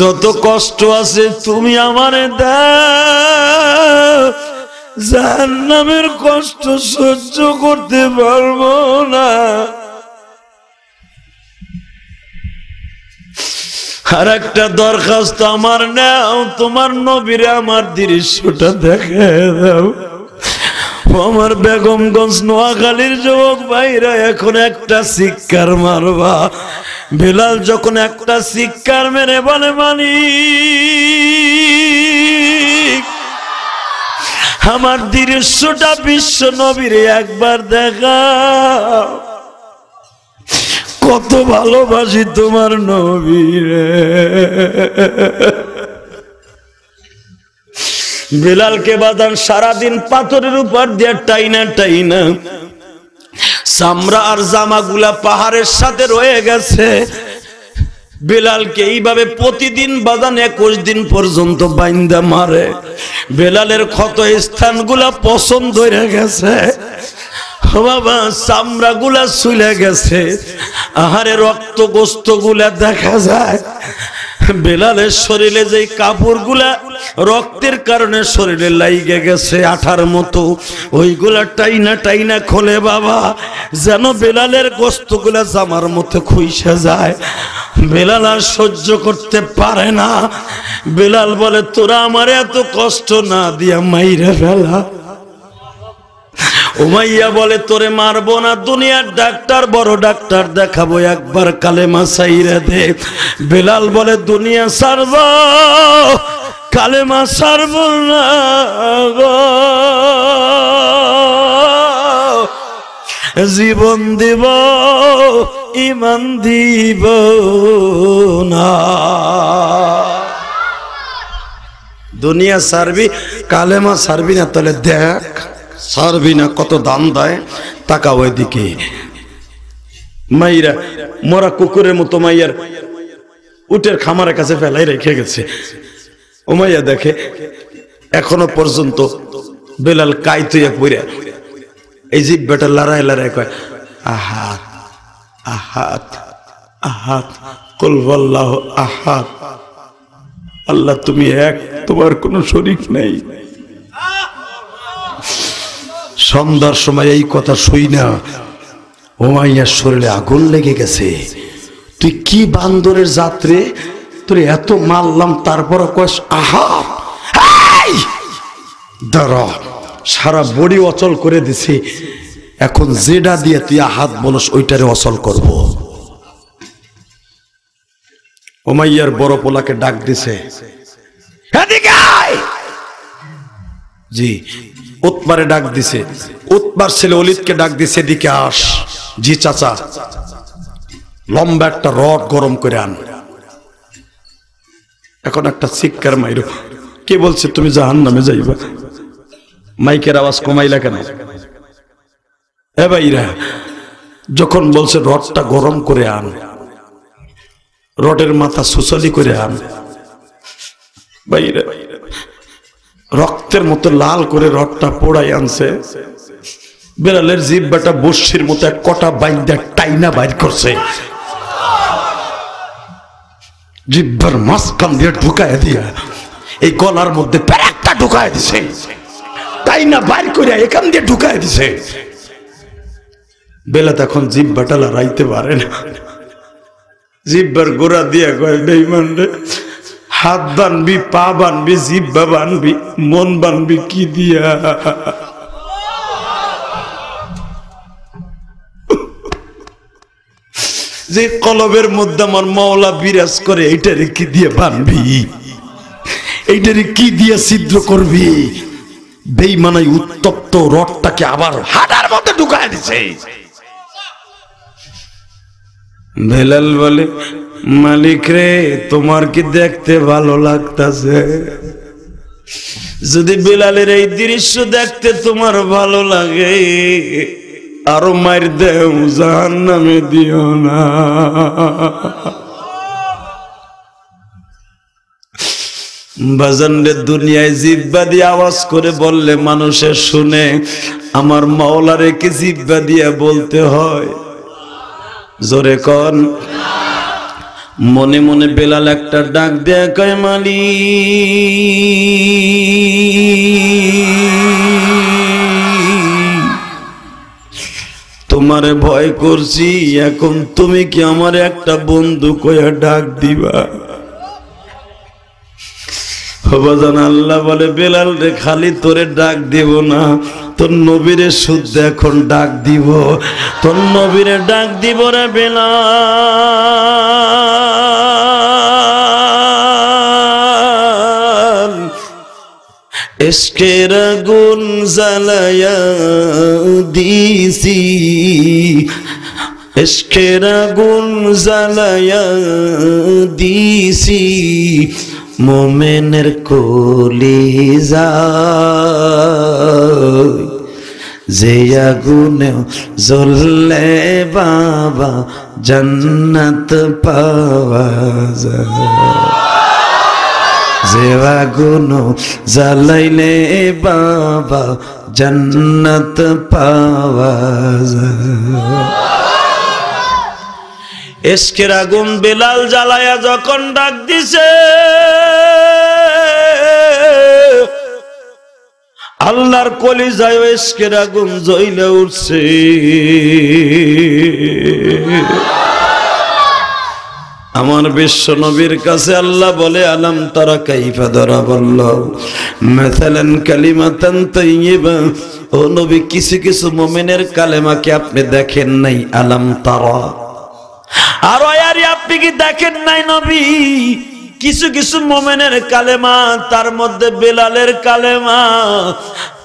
যত কষ্ট আছে তুমি আমার দাও কষ্ট সহ্য করতে পারবো না আর একটা দরখাস্ত আমার নেও তোমার নবীরে আমার দৃশ্যটা দেখে দাও ও আমার বেগমগঞ্জ নোয়াখালীর যুবক ভাইরা এখন একটা শিক্ষার মারবা বিলাল যখন একটা শিক্ষার মেরে বলে মানি আমার দৃশ্যটা বিশ্ব নবীরে একবার দেখা কত ভালোবাসি তোমার নবীরে বেলালকে বাঁধান সারাদিন পাথরের উপর দিয়ে টাইনা টাইনা সামরা আর জামাগুলা পাহাড়ের সাথে রয়ে গেছে বেলালকে এইভাবে প্রতিদিন বাজান একুশ দিন পর্যন্ত বাইন্দা মারে বেলালের ক্ষত স্থানগুলা পছন্দ হয়ে গেছে বাবা চামড়াগুলা চলে গেছে আহারে রক্ত গোস্ত গুলা দেখা যায় বেলালের শরীরে যেই কাপড়গুলা রক্তের কারণে শরীরে লাইগে গেছে আঠার মতো ওইগুলা টাইনা টাইনা খোলে বাবা যেন বেলালের গোস্তগুলা জামার মতো খুঁসে যায় বেলাল আর সহ্য করতে পারে না বেলাল বলে তোরা আমার এত কষ্ট না দিয়া মাইরে ফেলা উমাইয়া বলে তোরে মারবো না দুনিয়ার ডাক্তার বড় ডাক্তার দেখাবো একবার কালেমা সাইরা দে বেলাল বলে দুনিয়া সারব কালেমা সারব না জীবন দিব ইমান দিব না দুনিয়া সারবি কালেমা সারবি না তাহলে দেখ সারবি না কত দাম দেয় তাকা ওইদিকে মাইরা মরা কুকুরের মতো মাইয়ার উটের খামারের কাছে ফেলাই রেখে গেছে ও মাইয়া দেখে এখনো পর্যন্ত বেলাল কাই এক পড়ে এই জিভ বেটা লড়াই লড়াই কয় আহাত আহাত আহাত বল্লাহ আহাত আল্লাহ তুমি এক তোমার কোনো শরিক নেই সন্ধ্যার সময় এই কথা শুই না ওমাইয়ার শরীরে আগুন লেগে গেছে তুই কি বান্দরের যাত্রে তোর এত মারলাম তারপর কয়েস আহা দাঁড়া সারা বডি অচল করে দিছি এখন যেটা দিয়ে তুই হাত বলস ওইটারে অচল করব ওমাইয়ার বড় পোলাকে ডাক দিছে জি উৎমারে ডাক দিছে উৎমার ছেলে অলিদকে ডাক দিছে এদিকে আস জি চাচা লম্বা একটা রড গরম করে আন এখন একটা শিক্ষার মাইর কে বলছে তুমি জাহান নামে যাইবা মাইকের আওয়াজ কমাইলা কেন এ ভাইরা যখন বলছে রডটা গরম করে আন রডের মাথা সুসলি করে আন ভাইরা রক্তের মতো লাল করে রডটা পোড়াই আনছে বেড়ালের জিব্বাটা বস্যির মতো এক কটা বাইন্দা টাইনা বাইর করছে জিব্বার মাঝখান দিয়ে ঢুকায় দিয়া এই গলার মধ্যে প্যারাকটা ঢুকায় দিছে টাইনা বাইর করে এখান দিয়ে ঢুকায় দিছে বেলা তখন জিব্বাটা লড়াইতে পারে না জিব্বার গোড়া দিয়া কয় বেইমান রে হাত বানবি পা বানবি জিব্বা বানবি মন বানবি কি দিয়া যে কলবের মধ্যে আমার মাওলা বিরাজ করে এইটারে কি দিয়ে বানবি এইটারে কি দিয়ে ছিদ্র করবি বেইমানাই উত্তপ্ত রডটাকে আবার হাটার মধ্যে ঢুকায় দিছে বেলাল বলে মালিক রে তোমার কি দেখতে ভালো লাগতাছে যদি বিলালের এই দৃশ্য দেখতে তোমার ভালো লাগে আরো মার দেও জাহান নামে দিও না বাজানরে দুনিয়ায় জিব্বা দিয়ে আওয়াজ করে বললে মানুষের শুনে আমার মাওলারে কি জিব্বা দিয়ে বলতে হয় জোরে কন না মনে মনে বেলাল একটা ডাক দেয় কয় মালি তোমারে ভয় করছি এখন তুমি কি আমার একটা বন্ধু কয়া ডাক দিবা হবাজান আল্লাহ বলে বেলাল রে খালি তোরে ডাক দিব না তোর নবীরে শুদ্ধ এখন ডাক দিব তোর নবীরে ডাক দিব রে বেলা এসকের আগুন জ্বালায়া দিছি এসকের আগুন জ্বালায়া দিছি মোমেনের কলি যে আগুনে জ্বললে বাবা জন্নত পাওয়া যায় যে আগুন জ্বালাইলে বাবা জন্নত পাওয়া এসকের আগুন বেলাল জ্বালায়া যখন ডাক দিছে আল্লাহর কলি যায় এসকের আগুন জ্বলে উঠছে আমার বিশ্ব নবীর কাছে আল্লাহ বলে আলাম তারা কাইফা ধরা বলল মেথালেন কালিমাতান তৈবা ও নবী কিছু কিছু মোমেনের কালেমাকে আপনি দেখেন নাই আলাম তারা আর আরে আপনি কি দেখেন নাই নবী কিছু কিছু মোমেনের কালেমা তার মধ্যে বেলালের কালেমা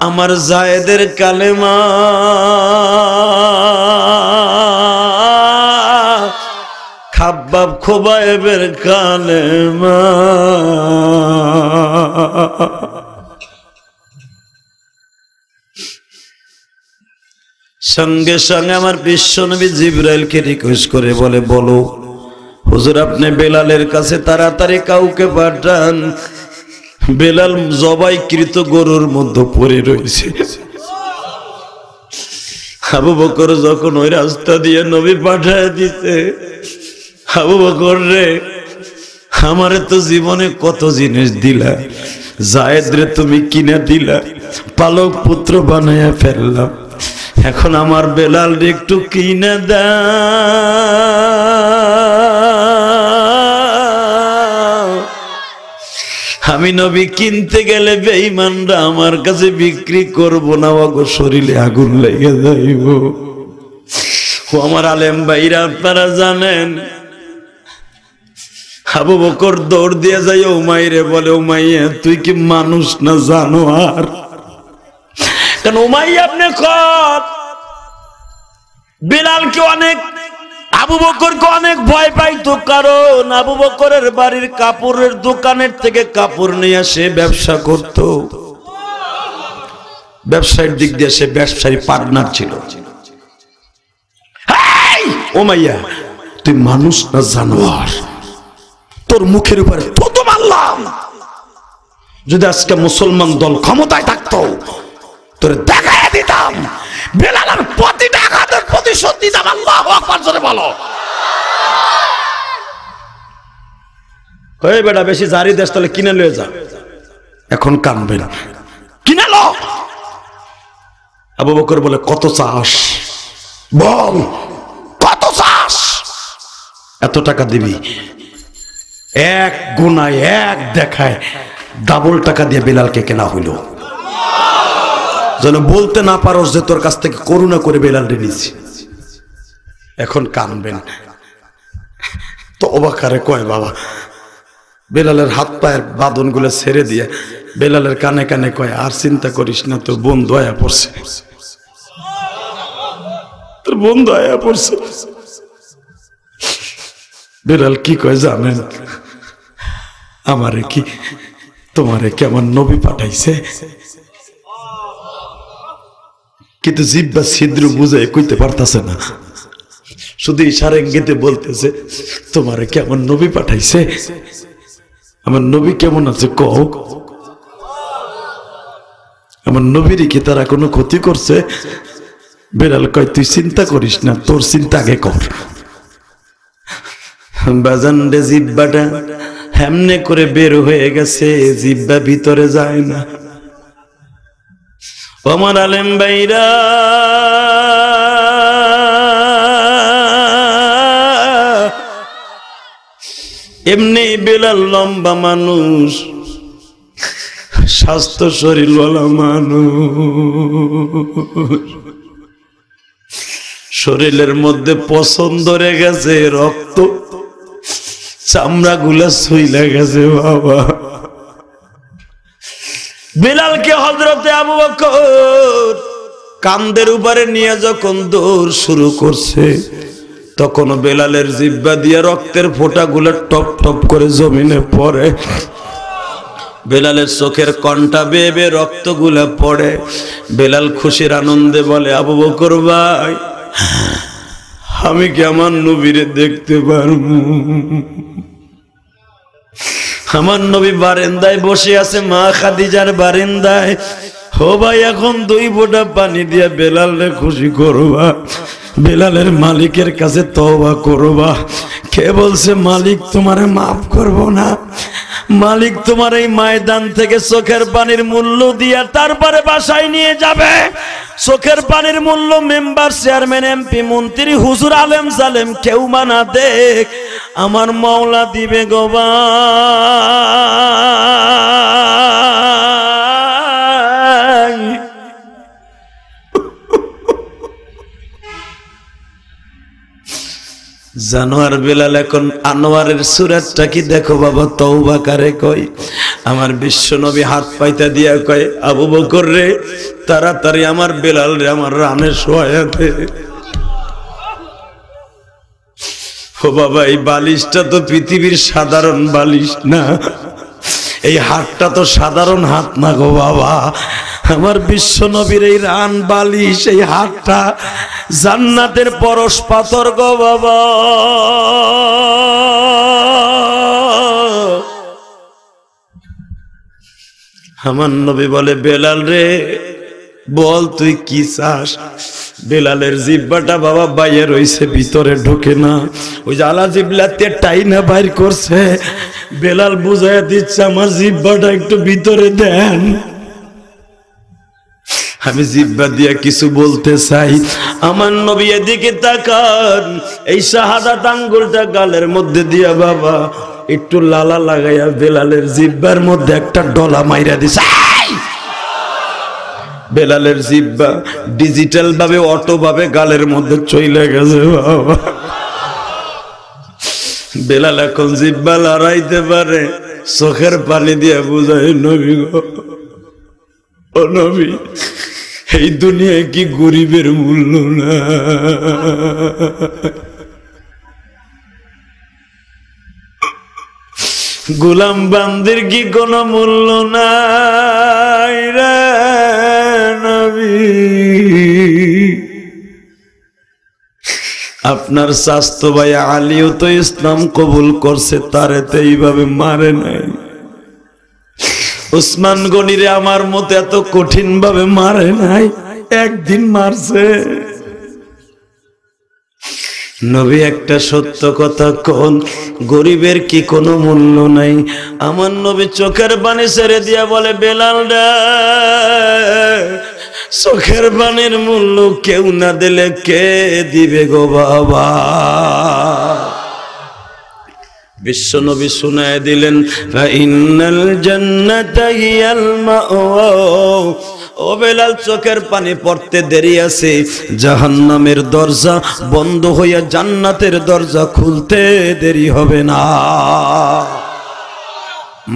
আমার জায়েদের কালেমা খাব্বাব খোবাইবের কালেমা সঙ্গে সঙ্গে আমার বিশ্বনবী জিব্রাইলকে রিকোয়েস্ট করে বলে বলো হুজুর আপনি বেলালের কাছে তাড়াতাড়ি কাউকে পাঠান বেলাল জবাইকৃত গরুর মধ্যে পড়ে রয়েছে আবু বকর যখন ওই রাস্তা দিয়ে নবী পাঠায় দিতে আবু বকর রে আমারে তো জীবনে কত জিনিস দিলা জায়দ রে তুমি কিনে দিলা পালক পুত্র বানাইয়া ফেললাম এখন আমার বেলাল রে একটু কিনে দাও আমি নবী কিনতে গেলে বেঈমানরা আমার কাছে বিক্রি করব না অগো শরীরে আগুন লেগে যাইব ও আমার আলেম ভাইরা আপনারা জানেন আবু বকর দৌড় দিয়ে যায় উমাইরে বলে উমাইয়া তুই কি মানুষ না জানো আর কারণ উমাই আপনি কর বিলালকে অনেক আবু বকরকে অনেক ভয় পাইতো কারণ আবু বকরের বাড়ির কাপড়ের দোকানের থেকে কাপড় নিয়ে সে ব্যবসা করত ব্যবসায়ের দিক দিয়ে সে ব্যবসায়ী পার্টনার ছিল ও মাইয়া তুই মানুষ না জানোয়ার তোর মুখের উপরে থুতু মারলাম যদি আজকে মুসলমান দল ক্ষমতায় থাকতো তোর দেখা দিতাম বেলালার প্রতিটা আঘাতের প্রতিশোধ দিতাম আল্লাহ আকবার জোরে বলো হয়ে বেটা বেশি জারি দেশ তাহলে কিনে লয়ে যা এখন কানবে না কিনে লো আবু বকর বলে কত চাস বল কত চাস এত টাকা দিবি এক গুণায় এক দেখায় ডাবল টাকা দিয়ে বেলালকে কেনা হইল যেন বলতে না পারো যে তোর কাছ থেকে করুণা করে বেলাল নিছি এখন কানবেন তো অবাকারে কয় বাবা বেলালের হাত পায়ের গুলো ছেড়ে দিয়ে বেলালের কানে কানে কয় আর চিন্তা করিস না তোর বোন দয়া পড়ছে তোর বোন দয়া পড়ছে বেলাল কি কয় জানেন আমারে কি তোমারে কেমন নবী পাঠাইছে কিন্তু জিব্বা ছিদ্র বুঝে কইতে পারতাছে না শুধু ইশারেঙ্গিতে বলতেছে তোমারে কেমন নবী পাঠাইছে আমার নবী কেমন আছে কও আমার নবীর কি তারা কোনো ক্ষতি করছে বেড়াল কয় তুই চিন্তা করিস না তোর চিন্তা আগে কর বাজান রে জিব্বাটা হেমনে করে বের হয়ে গেছে জিব্বা ভিতরে যায় না অমর আলেম বাইরা এমনি বেলাল লম্বা মানুষ স্বাস্থ্য শরীর বলা মানুষ শরীরের মধ্যে পছন্দ রে গেছে রক্ত চামড়া গুলা সইলা গেছে বাবা বিলালকে হজরতে আবু বকর কান্দের উপরে নিয়ে যখন দৌড় শুরু করছে তখন বেলালের জিব্বা দিয়ে রক্তের ফোঁটাগুলো টপ টপ করে জমিনে পড়ে বেলালের চোখের কণ্ঠা বেয়ে বেয়ে রক্তগুলো পড়ে বেলাল খুশির আনন্দে বলে আবু বকর ভাই আমি কি আমার নবীরে দেখতে পারবো আমার নবী বারেন্দায় বসে আছে মা খাদিজার বারেন্দায় হো ভাই এখন দুই ফোঁটা পানি দিয়ে বেলালে খুশি করবা বেলালের মালিকের কাছে তবা করবা কে বলছে মালিক তোমারে মাফ করব না মালিক তোমার এই ময়দান থেকে চোখের পানির মূল্য দিয়ে তারপরে বাসায় নিয়ে যাবে চোখের পানির মূল্য মেম্বার চেয়ারম্যান এমপি মন্ত্রী হুজুর আলেম সালেম কেউ মানা দেখ আমার মাওলা দিবে গোবা জানোয়ার বেলাল এখন আনোয়ারের সুরাতটা কি দেখো বাবা তৌবা কারে কয় আমার বিশ্বনবী হাত পাইতা দিয়া কয় আবু বকর রে তাড়াতাড়ি আমার বেলাল রে আমার রানে সোয়াতে ও বাবা এই বালিশটা তো পৃথিবীর সাধারণ বালিশ না এই হাতটা তো সাধারণ হাত না গো বাবা আমার বিশ্ব নবীর এই রান বালি সেই হাতটা জান্নাতের পরশ পাথর গো বাবা আমার নবী বলে বেলাল রে বল তুই কি চাস বেলালের জিব্বাটা বাবা বাইরে রইছে ভিতরে ঢোকে না ওই যে আলা জিবলাতে টাইনা বাইর করছে বেলাল বুঝাইয়া দিচ্ছে আমার জিব্বাটা একটু ভিতরে দেন আমি জিব্বা দিয়া কিছু বলতে চাই আমার নবী এদিকে তাকান এই শাহাদাত আঙ্গুলটা গালের মধ্যে দিয়া বাবা একটু লালা লাগাইয়া বেলালের জিব্বার মধ্যে একটা ডলা মাইরা দিছে বেলালের জিব্বা ডিজিটাল ভাবে অটো ভাবে গালের মধ্যে চইলে গেছে বাবা বেলাল এখন জিব্বা লড়াইতে পারে চোখের পানি দিয়ে বুঝায় নবী গো ও এই দুনিয়ায় কি গরিবের মূল্য না গোলাম বান্দির কি কোন মূল্য না আপনার স্বাস্থ্য ভাই আলিও তো ইসলাম কবুল করছে তারে তো এইভাবে মারে নাই উসমান গনিরে আমার মতো এত কঠিন ভাবে মারে নাই একদিন মারছে নবী একটা সত্য কথা কোন গরিবের কি কোনো মূল্য নাই আমার নবী চোখের বাণী ছেড়ে দিয়া বলে বেলাল চোখের বাণীর মূল্য কেউ না দিলে কে দিবে গো বাবা বিশ্বনবী শুনায় দিলেন ইন্নাল জান্নাতাইয়াল মাওয়া ও বেলাল চোখের পানি পড়তে দেরি আছে জাহান্নামের দরজা বন্ধ হইয়া জান্নাতের দরজা খুলতে দেরি হবে না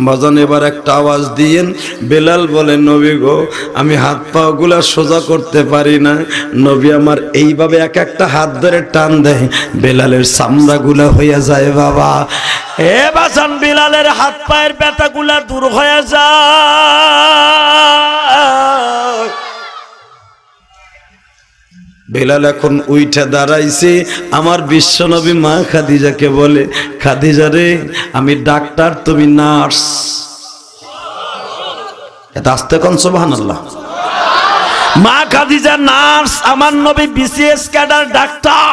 বাজান এবার একটা আওয়াজ দিয়েন বেলাল বলে নবী গো আমি হাত পাগুলা সোজা করতে পারি না নবী আমার এইভাবে এক একটা হাত ধরে টান দেয় বেলালের চামড়াগুলা হইয়া যায় বাবা এ বাজান বিলালের হাত পায়ের ব্যথাগুলা দূর হয়ে যায় বেলাল এখন উইঠা দাঁড়াইছে আমার বিশ্বনবী মা খাদিজাকে বলে খাদিজা রে আমি ডাক্তার তুমি নার্স এটা আসতে কন সোবাহান্লাহ মা খাদিজা নার্স আমার নবী বিসিএস ক্যাডার ডাক্তার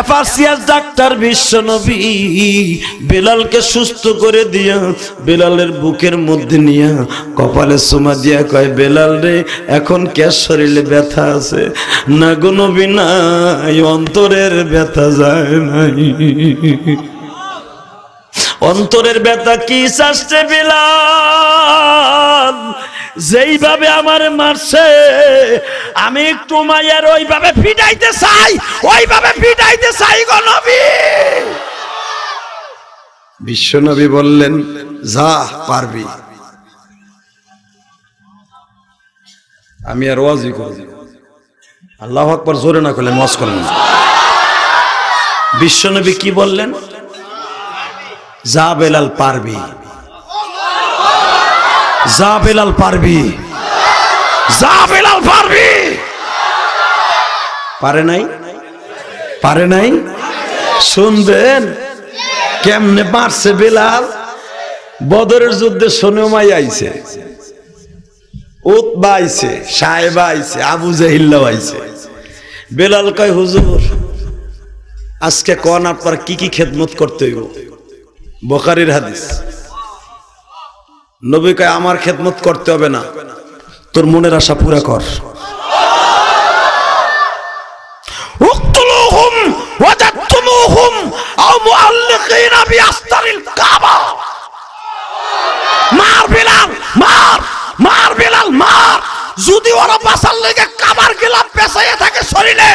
এফাসিয়াস ডাক্তার বিশ্বনবী বেলালকে সুস্থ করে দিয়া বেলালের বুকের মধ্যে নিয়া কপালে সোমা দিয়া কয় বেলাল রে এখন কে শরীরে ব্যথা আছে না গো নবী নাই অন্তরের ব্যথা যায় নাই অন্তরের ব্যথা কি চাষতে বেলাল যেইভাবে আমার মারছে আমি একটু মায়ের ওইভাবে ফিটাইতে চাই ওইভাবে ফিটাইতে চাই গো নবী বিশ্বনবী বললেন যা পারবি আমি আর ওয়াজি করি আল্লাহ আকবর জোরে না করলেন ওয়াজ করলেন বিশ্বনবী কি বললেন যা বেলাল পারবি যা বেলাল পারবি যা বেলাল পারবি পারে নাই পারে নাই শুনবেন কেমনে পারছে বেলাল বদরের যুদ্ধে সোনেমাই আইছে উতবা আইছে সাহেবা আইছে আবু জাহিল্লা আইছে বেলাল কয় হুজুর আজকে কন আপনার কি কি খেদমত করতে হইব বকারির হাদিস নবীকে আমার খেদমত করতে হবে না তোর মনের আশা পুরা কর মার মার মার মার যদি ওরা কাবার থাকে শরীরে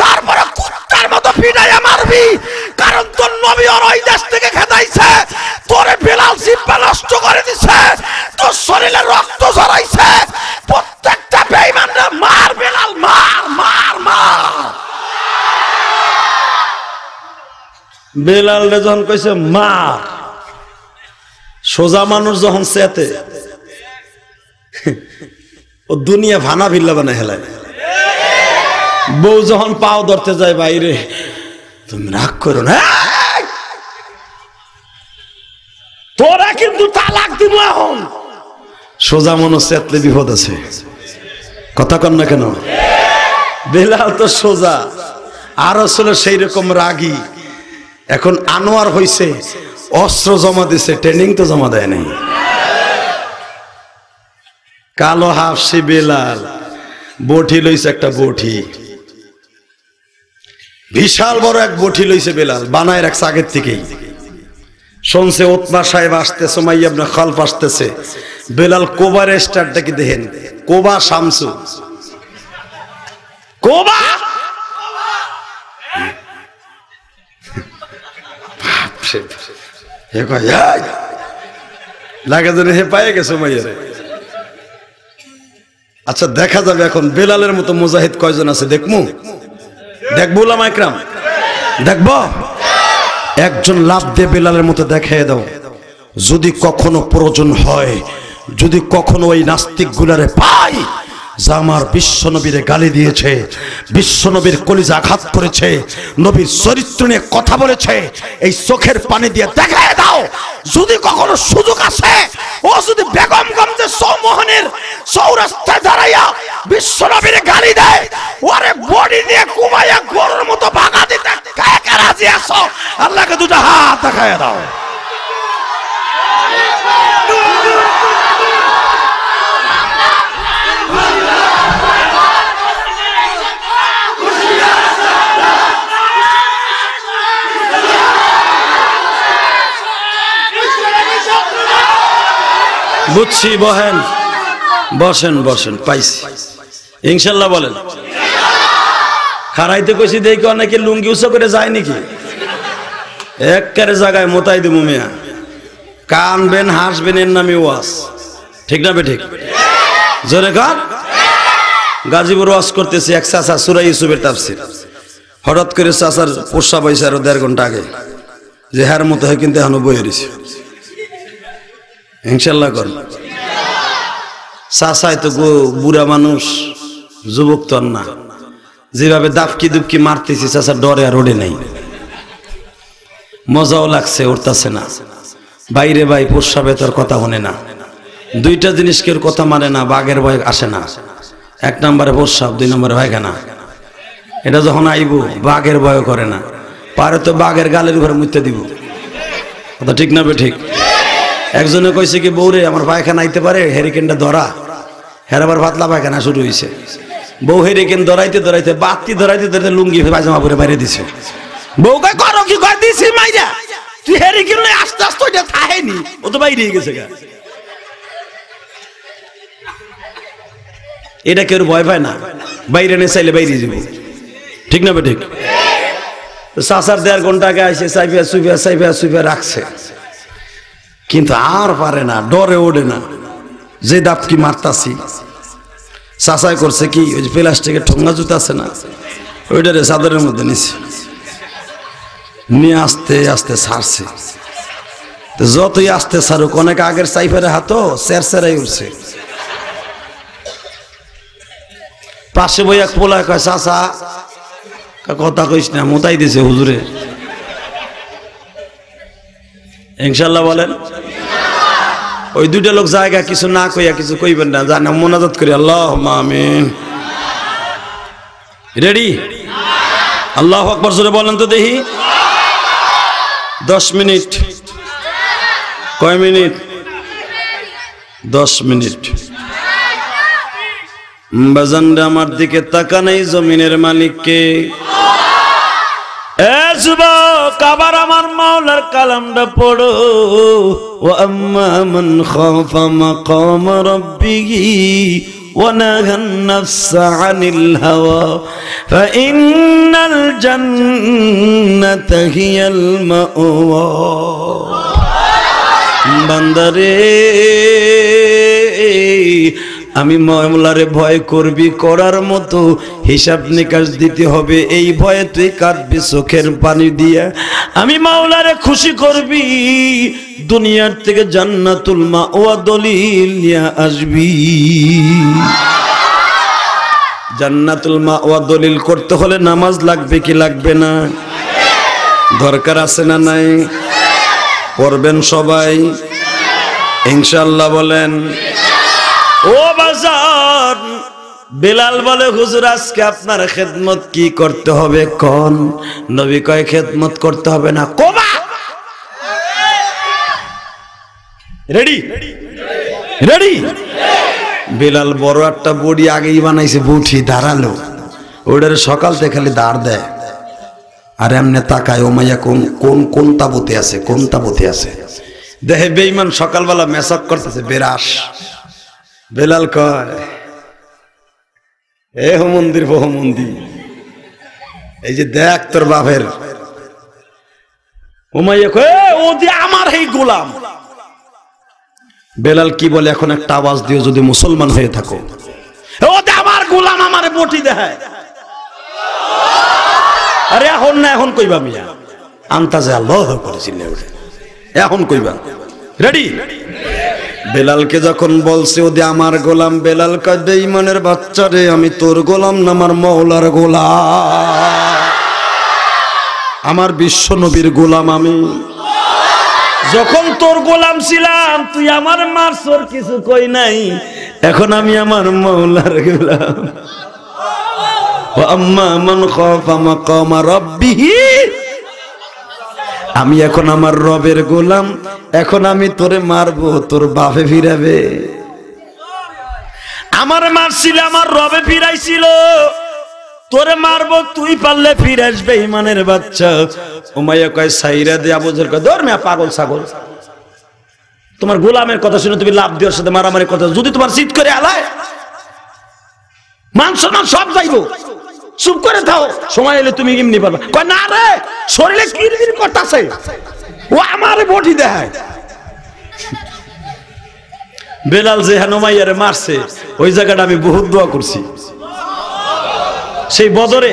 তারপরে কুত্তার মতো ফিরাইয়া মারবি কারণ তোর নবী আর ওই দেশ থেকে খেদাইছে তোর বিলাল জিব্বা নষ্ট করে দিছে তোর শরীরে রক্ত ঝরাইছে প্রত্যেকটা বেইমানরা মার বিলাল মার মার মার বেলাল রে যখন কইছে মা সোজা মানুষ যখন চেতে ও দুনিয়া ভানা ভিল্লা বানাই হেলায় বউ যখন পাও ধরতে যায় বাইরে তুমি রাগ করো না তোরা কিন্তু তালাক দিব এখন সোজা মনে এতলে বিপদ আছে কথা কন না কেন বেলাল তো সোজা আর আসলে সেই রকম রাগি এখন আনোয়ার হইছে অস্ত্র জমা দিছে ট্রেনিং তো জমা দেয় নাই কালো হাফসি বেলাল বটি লইছে একটা বটি বিশাল বড় এক বটি লইছে বেলাল বানায় রাখছে আগের থেকেই শুনছে ওতমা সাহেব সময় আপনার খালফ আসতেছে বেলাল কোবার স্টারটা কি দেখেন কোবা শামসু কোবা লাগে পায়ে আচ্ছা দেখা যাবে এখন বেলালের মতো মুজাহিদ কয়জন আছে দেখমু দেখবো ওলামা একরাম দেখব একজন লাভ দে বেলালের মতো দেখাই দাও যদি কখনো প্রয়োজন হয় যদি কখনো ওই গুলারে পাই জামার বিশ্বনবীরে গালি দিয়েছে বিশ্বনবীর কলিজা আঘাত করেছে নবীর চরিত্র নিয়ে কথা বলেছে এই চোখের পানি দিয়ে দেখায় দাও যদি কখনো সুযোগ আসে ও যদি বেগমগঞ্জের সৌমোহনের চৌরাস্তায় দাঁড়াইয়া বিশ্বনবীরে গালি দেয় ওরে বডি নিয়ে কুমাইয়া গরুর মতো ভাঙা দিতে কাকে রাজি আসো আল্লাহকে দুটা হাত দেখায় দাও বুঝছি বহেন বসেন বসেন পাইছি ইনশাল্লাহ বলেন খারাইতে কইছি দেখি অনেকে লুঙ্গি উঁচু করে যায় নাকি এককারে জায়গায় মোতাই দেবো মিয়া কানবেন হাসবেন এর নামে ওয়াস ঠিক না বেঠিক জোরে কান গাজীপুর ওয়াস করতেছি এক চাষা সুরাই ইউসুফের তাফসির হঠাৎ করে চাষার পোষা আরো দেড় ঘন্টা আগে যে হ্যার মতো হয় কিন্তু এখনো বইয়েছি ইনশাল্লাহ কর চাচায় তো গো বুড়া মানুষ যুবক তো না যেভাবে দাপকি দুপকি মারতেছি চাষা ডরে আর ওড়ে নাই মজাও লাগছে উঠতেছে না বাইরে ভাই পোষাবে তোর কথা হনে না দুইটা জিনিস কেউ কথা মানে না বাঘের ভয় আসে না এক নম্বরে পোষাব দুই নম্বরে কেনা এটা যখন আইব বাঘের ভয় করে না পারে তো বাঘের গালের উপরে মুতে দিব কথা ঠিক না বে ঠিক একজনে কইছে কি বউরে আমার পায়খানা আইতে পারে হেরিকেনটা ধরা হেরাবার ভাতলা পায়খানা শুরু হয়েছে বউ হেরিকেন ধরাইতে ধরাইতে বাতি ধরাইতে ধরাইতে লুঙ্গি পায়জামা পরে বাইরে দিছে বউ কয় করো কি কয় দিছি মাইরা তুই হেরিকেন আস্তে আস্তে ওইটা থাহেনি ও তো বাইরে গেছে গা এটা কেউ ভয় পায় না বাইরে নে চাইলে বাইরে যাবে ঠিক না ঠিক সাসার দেয়ার ঘন্টা আগে আইসে সাইফিয়া সুফিয়া চাইফিয়া সুফিয়া রাখছে কিন্তু আর পারে না ডরে ওড়ে না যে কি মারতাছি সাসাই করছে কি ওই প্লাস্টিকের ঠোঙ্গা জুতা আছে না ওইটারে চাদরের মধ্যে নিছে নিয়ে আস্তে আস্তে সারছে যতই আস্তে সারুক অনেক আগের সাইফারে সের সেরাই উঠছে পাশে বই এক পোলা কয় সাসা কথা কইস না মোতাই দিছে হুজুরে ইনশাল্লাহ বলেন ওই দুইটা লোক জায়গা কিছু না কইয়া কিছু কইবেন না জানে মোনাজাত করি আল্লাহ আমিন রেডি আল্লাহ আকবর জোরে বলেন তো দেখি দশ মিনিট কয় মিনিট দশ মিনিট বাজানরা আমার দিকে নাই জমিনের মালিককে আবার আমার মাওলার কালামটা পড়ো ও আম্মা মান খাফা মাকাম রাব্বিহি ونهى النفس عن الهوى فإن الجنة هي المأوى বান্দারে আমি মামলারে ভয় করবি করার মতো হিসাব নিকাশ দিতে হবে এই ভয়ে তুই কাঁদবি চোখের পানি দিয়ে আমি মাওলারে খুশি করবি দুনিয়ার থেকে জান্নাতুল মা ও দলিল নিয়ে আসবি জান্নাতুল মা ও দলিল করতে হলে নামাজ লাগবে কি লাগবে না দরকার আছে না নাই পড়বেন সবাই ইনশাল্লাহ বলেন ও প্রয়োজন বেলাল বলে হুজুর আজকে আপনার খেদমত কি করতে হবে কন নবী কয় খেদমত করতে হবে না কমা রেডি রেডি বেলাল বড় একটা বড়ি আগেই বানাইছে বুঠি দাঁড়ালো ওটার সকাল থেকে খালি দাঁড় দেয় আর এমনি তাকায় ও মাইয়া কোন কোন কোন তাবুতে আছে কোন তাবুতে আছে দেহে বেইমান সকালবেলা মেসাপ করতেছে বেরাস বেলাল কয় এ হো মন্দির বহু মন্দির এই যে দেখ তোর বাপের আমার এই গোলাম বেলাল কি বলে এখন একটা আওয়াজ দিও যদি মুসলমান হয়ে থাকো আমার গোলাম আমার বটি দেখায় আরে এখন না এখন কইবা মিয়া আন্তাজে আল্লাহ করেছিলেন এখন কইবা রেডি বেলালকে যখন বলছে ওদি আমার গোলাম বেলাল কাদে ইমানের বাচ্চা রে আমি তোর গোলাম না আমার মৌলার গোলা আমার বিশ্ব নবীর গোলাম আমি যখন তোর গোলাম ছিলাম তুই আমার মার সর কিছু কই নাই এখন আমি আমার মৌলার গোলাম আম্মা মন খাফা মাকাম রাব্বিহি আমি এখন আমার রবের গোলাম এখন আমি তোরে মারবো তোর বাপে ফিরাবে আমার ছিল আমার রবে ফিরাইছিল তোরে মারবো তুই পারলে ফিরে আসবে ইমানের বাচ্চা উমাইয়া কয় সাইরা দিয়ে বোঝার কয় ধর মিয়া পাগল ছাগল তোমার গোলামের কথা শুনে তুমি লাভ দেওয়ার সাথে মারামারি কথা যদি তোমার জিত করে আলায় মাংস সম্মান সব যাইব চুপ করে থাও সময় এলে তুমি এমনি পারবা কয় না রে শরীরে কিরমির করতেছে ও আমার বডি দেখায় বেলাল যে হানুমাইয়ারে মারছে ওই জায়গাটা আমি বহুত দোয়া করছি সেই বদরে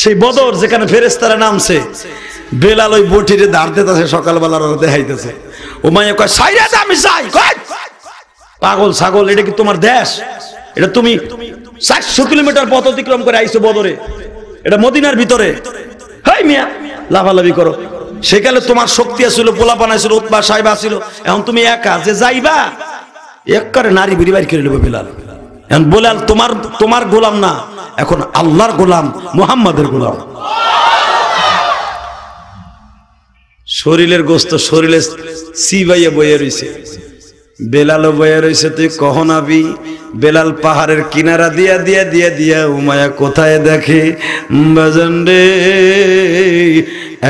সেই বদর যেখানে ফেরেস্তারা নামছে বেলাল ওই বটিরে ধার দিতেছে সকালবেলার দেখাইতেছে ও মাইয়া কয় সাইরা আমি চাই পাগল ছাগল এটা কি তোমার দেশ এটা তুমি চারশো কিলোমিটার পথ অতিক্রম করে আইসো বদরে এটা মদিনার ভিতরে হাই লাভালাভি করো সেকালে তোমার শক্তি আসছিল পোলা বানাইছিল উৎপা সাহেব আসছিল এখন তুমি একা যে যাইবা এক করে নারী বিড়ি বাইর করে নেবো বিলাল এখন বোলাল তোমার তোমার গোলাম না এখন আল্লাহর গোলাম মুহাম্মাদের গোলাম শরীরের গোস্ত শরীরে বাইয়ে বইয়ে রয়েছে বেলাল বয়ে রয়েছে তুই কখন আবি বেলাল পাহাড়ের কিনারা দিয়া দিয়া দিয়া দিয়া উমায়া কোথায় দেখে বাজান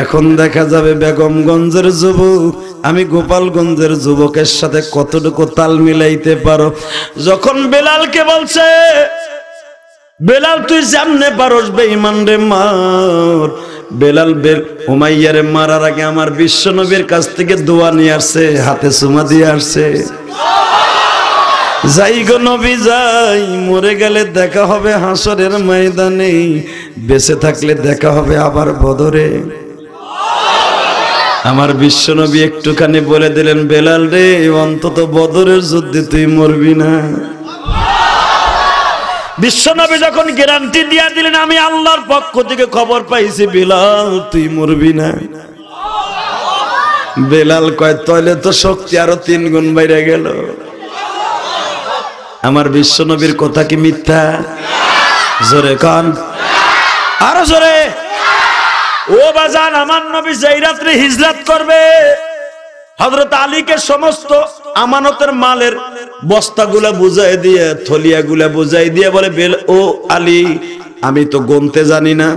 এখন দেখা যাবে বেগমগঞ্জের যুবক আমি গোপালগঞ্জের যুবকের সাথে কতটুকু তাল মিলাইতে পারো যখন বেলালকে বলছে বেলাল তুই সামনে পারস বেঈমান রে মার বেলাল বেল উমাইয়ারে মারার আগে আমার বিশ্বনবীর কাছ থেকে দোয়া নিয়ে আসছে হাতে সুমা দিয়ে আসছে যাই গো নবী যাই মরে গেলে দেখা হবে হাসরের ময়দানে বেঁচে থাকলে দেখা হবে আবার বদরে আমার বিশ্বনবী একটুখানি বলে দিলেন বেলাল রে অন্তত বদরের যুদ্ধে তুই মরবি না বিশ্বনবী যখন গ্যারান্টি দিয়া দিলেন আমি আল্লাহর পক্ষ থেকে খবর পাইছি বিলাল তুই মরবি না বেলাল কয় তলে তো শক্তি আরো তিন গুণ বাইরে গেল আমার বিশ্বনবীর কথা কি মিথ্যা জোরে কান আরো জোরে ও বাজান আমার নবী যেই রাত্রে হিজলাত করবে হজরত আলীকে সমস্ত আমানতের মালের বস্তাগুলা বুঝাই দিয়ে থলিয়াগুলা বুঝাই দিয়ে বলে বেল ও আলী আমি তো গনতে জানি না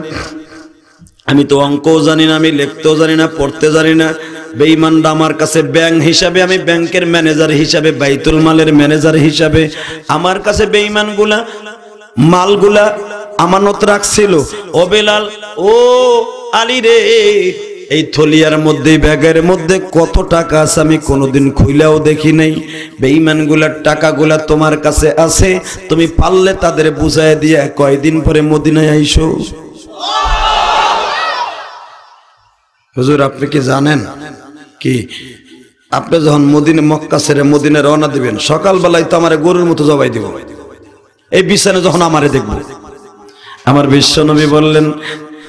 আমি তো অঙ্কও জানি না আমি লিখতেও জানি না পড়তে জানি না বেঈমানরা আমার কাছে ব্যাংক হিসাবে আমি ব্যাংকের ম্যানেজার হিসাবে বাইতুল মালের ম্যানেজার হিসাবে আমার কাছে বেইমানগুলা মালগুলা আমানত রাখছিল ও বেলাল ও আলী রে এই থলিয়ার মধ্যে ব্যাগের মধ্যে কত টাকা আছে আমি কোনোদিন খুইলাও দেখি নাই বেঈমানগুলার টাকাগুলা তোমার কাছে আছে তুমি পারলে তাদের বুঝায় দিয়ে কয়দিন পরে মদিনায় আইসো হুজুর আপনি কি জানেন কি আপনি যখন মদিনে মক্কা ছেড়ে মদিনে রওনা দিবেন সকালবেলায় তো আমার গরুর মতো জবাই দিব এই বিছানে যখন আমারে দেখবো আমার বিশ্বনবী বললেন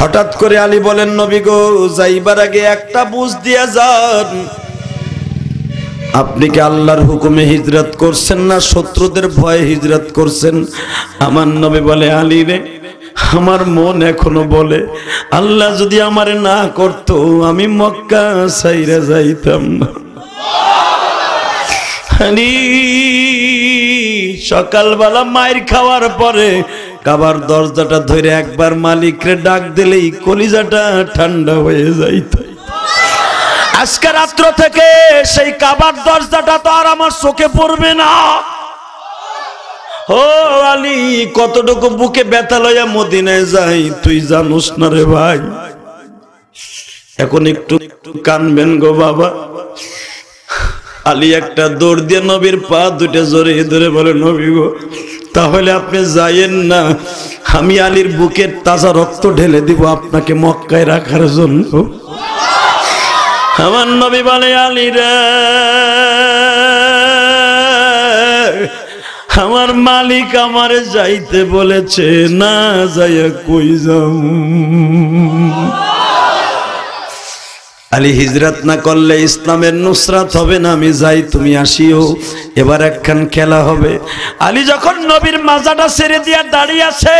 হঠাৎ করে আলী বলেন নবী গো যাইবার আগে একটা বুঝ দিয়া যান আপনি কি আল্লাহর হুকুমে হিজরত করছেন না শত্রুদের ভয়ে হিজরত করছেন আমার নবী বলে আলী রে আমার মন এখনো বলে আল্লাহ যদি আমারে না করত আমি মক্কা সাইরা যাইতাম সকালবেলা মায়ের খাওয়ার পরে কাবার দরজাটা ধরে একবার মালিকরে ডাক দিলেই কলিজাটা ঠান্ডা হয়ে যাইত আজকে রাত্র থেকে সেই কাবার দরজাটা তো আর আমার চোখে পড়বে না ও আলী কতটুকু বুকে ব্যথা লইয়া মদিনায় যাই তুই জানুস না রে ভাই এখন একটু একটু কানবেন গো বাবা আলী একটা দৌড় দিয়ে নবীর পা দুটো জোরে ধরে বলে নবী গো তাহলে আপনি যাইয়েন না আমি আলীর বুকের তাজা রক্ত ঢেলে দিব আপনাকে মক্কায় রাখার জন্য আমার নবী বলে আলী আমার মালিক আমার যাইতে বলেছে না যাইয়া কই যাও আলী হিজরত না করলে ইসলামের নুসরাত হবে না আমি যাই তুমি আসিও এবার একখান খেলা হবে আলী যখন নবীর মাজাটা ছেড়ে দিয়া দাঁড়িয়ে আছে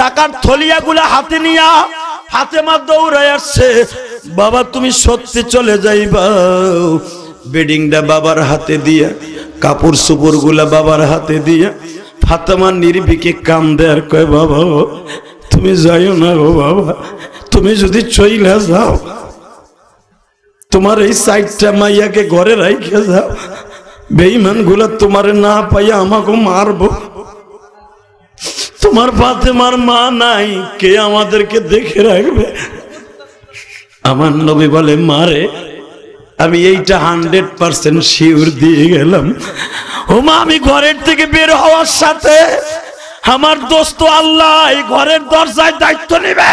টাকার থলিয়াগুলা হাতে নিয়া হাতে মা দৌড়ায় আসছে বাবা তুমি সত্যি চলে যাইবা বেডিংটা বাবার হাতে দিয়া কাপড় সুপুরগুলা বাবার হাতে দিয়া ফাতেমা নির্ভীকে কাম দেয়ার কয় বাবা তুমি যাইও না গো বাবা তুমি যদি চইলা যাও তোমার এই সাইডটা মাইয়াকে ঘরে রাইখে যাও বেইমান গুলা তোমার না পাইয়া আমাকে মারবো তোমার পাতে মার মা নাই কে আমাদেরকে দেখে রাখবে আমার নবী বলে মারে আমি এইটা হান্ড্রেড পার্সেন্ট শিওর দিয়ে গেলাম মা আমি ঘরের থেকে বের হওয়ার সাথে আমার দোস্ত আল্লাহ এই ঘরের দরজায় দায়িত্ব নেবে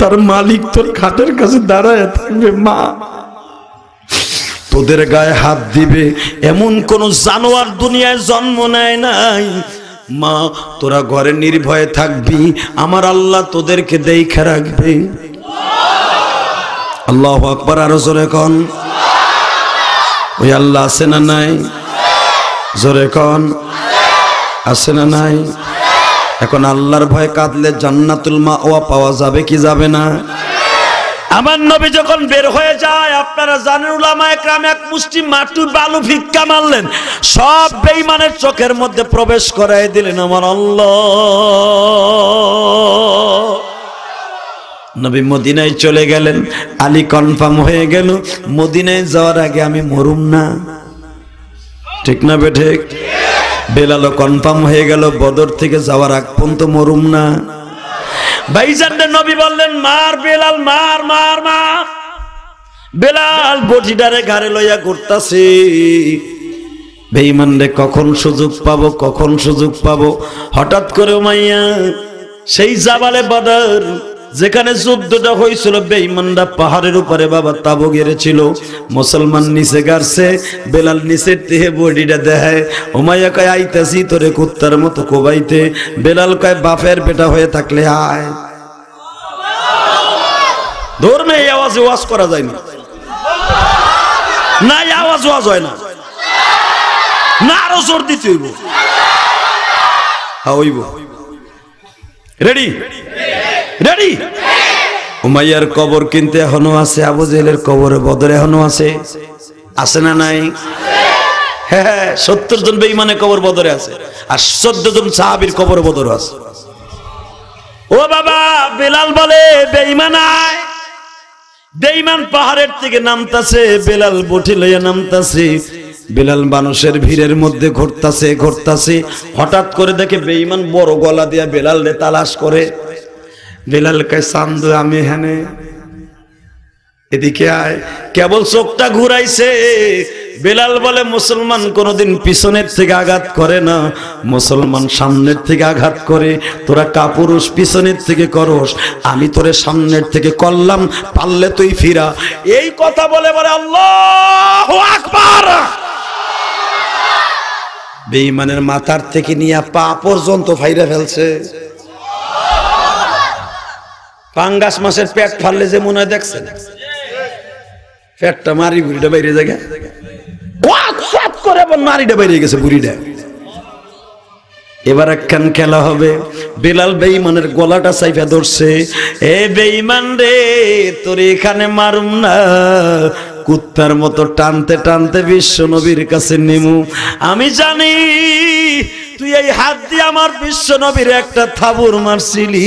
তার মালিক তোর খাটের কাছে দাঁড়ায় থাকবে মা তোদের গায়ে হাত দিবে এমন কোন জানোয়ার দুনিয়ায় জন্ম নেয় নাই মা তোরা ঘরে নির্ভয়ে থাকবি আমার আল্লাহ তোদেরকে দেখে রাখবে আল্লাহ আকবর আরো জোরে কন ওই আল্লাহ আছে না নাই জোরে কন আছে না নাই এখন আল্লাহর ভয় কাঁদলে জান্নাতুল মা ওয়া পাওয়া যাবে কি যাবে না আমার নবী যখন বের হয়ে যায় আপনারা জানেন উলামায়ে کرام এক মুষ্টি মাটি বালু ভিক্ষা মারলেন সব বেঈমানের চোখের মধ্যে প্রবেশ করায় দিলেন আমার আল্লাহ নবী মদিনায় চলে গেলেন আলী কনফার্ম হয়ে গেল মদিনায় যাওয়ার আগে আমি মরুম না ঠিক না বেঠিক ঠিক বেলালো কনফার্ম হয়ে গেল বদর থেকে যাওয়ার আগ পর্যন্ত মরুম না বাইজানদের নবী বললেন মার বেলাল মার মার মার বেলাল বটিডারে ঘরে লইয়া ঘুরতাছে বেইমান রে কখন সুযোগ পাবো কখন সুযোগ পাবো হঠাৎ করে মাইয়া সেই জাবালে বদর যেখানে যুদ্ধটা হয়েছিল বেঈমানরা পাহাড়ের উপরে বাবা তাবু গেড়েছিল মুসলমান নিচে গাড়ছে বেলাল নিচের দেহে বডিটা দেখায় ওমাইয়া কয় আইতাছি তোরে কুত্তার মতো কোবাইতে বেলাল কয় বাপের বেটা হয়ে থাকলে আয় ওয়াজ করা যায় না আওয়াজ হয় না না আরো রেডি রেডি উমাইয়ার কবর কিনতে এখনো আছে আবু জেলের কবরে বদরে এখনো আছে আছে না নাই হ্যাঁ, হ্যাঁ সত্তর জন বেঈমানে কবর বদরে আছে আর চোদ্দ জন সাহাবির কবর বদর আছে ও বাবা বেলাল বলে বেঈমানায় বেইমান পাহাড়ের থেকে নামতাছে বেলাল বটি লইয়া নামতাছে বেলাল মানুষের ভিড়ের মধ্যে ঘুরতাছে ঘুরতাছে হঠাৎ করে দেখে বেইমান বড় গলা দিয়া বেলাল রে তালাশ করে বেলাল কে চান্দ আমি হেনে এদিকে আয় কেবল চোখটা ঘুরাইছে বেলাল বলে মুসলমান কোনোদিন পিছনের থেকে আঘাত করে না মুসলমান সামনের থেকে আঘাত করে তোরা কাপুরুষ পিছনের থেকে করস আমি তোরে সামনের থেকে করলাম পারলে তুই ফিরা এই কথা বলে বলে আল্লাহ আকবার বেঈমানের মাথার থেকে নিয়ে পা পর্যন্ত ফাইরা ফেলছে পাঙ্গাস মাছের পেট ফাললে যে মনে হয় দেখছেন পেটটা মারি বুড়িটা বাইরে যায় বাইরে গেছে এবার একখান খেলা হবে বেলাল বেইমানের গলাটা ধরছে তোর এখানে মারুম না কুত্তার মতো টানতে টানতে বিশ্ব নবীর কাছে নেমু আমি জানি তুই এই হাত দিয়ে আমার বিশ্ব নবীর একটা থাবুর মারছিলি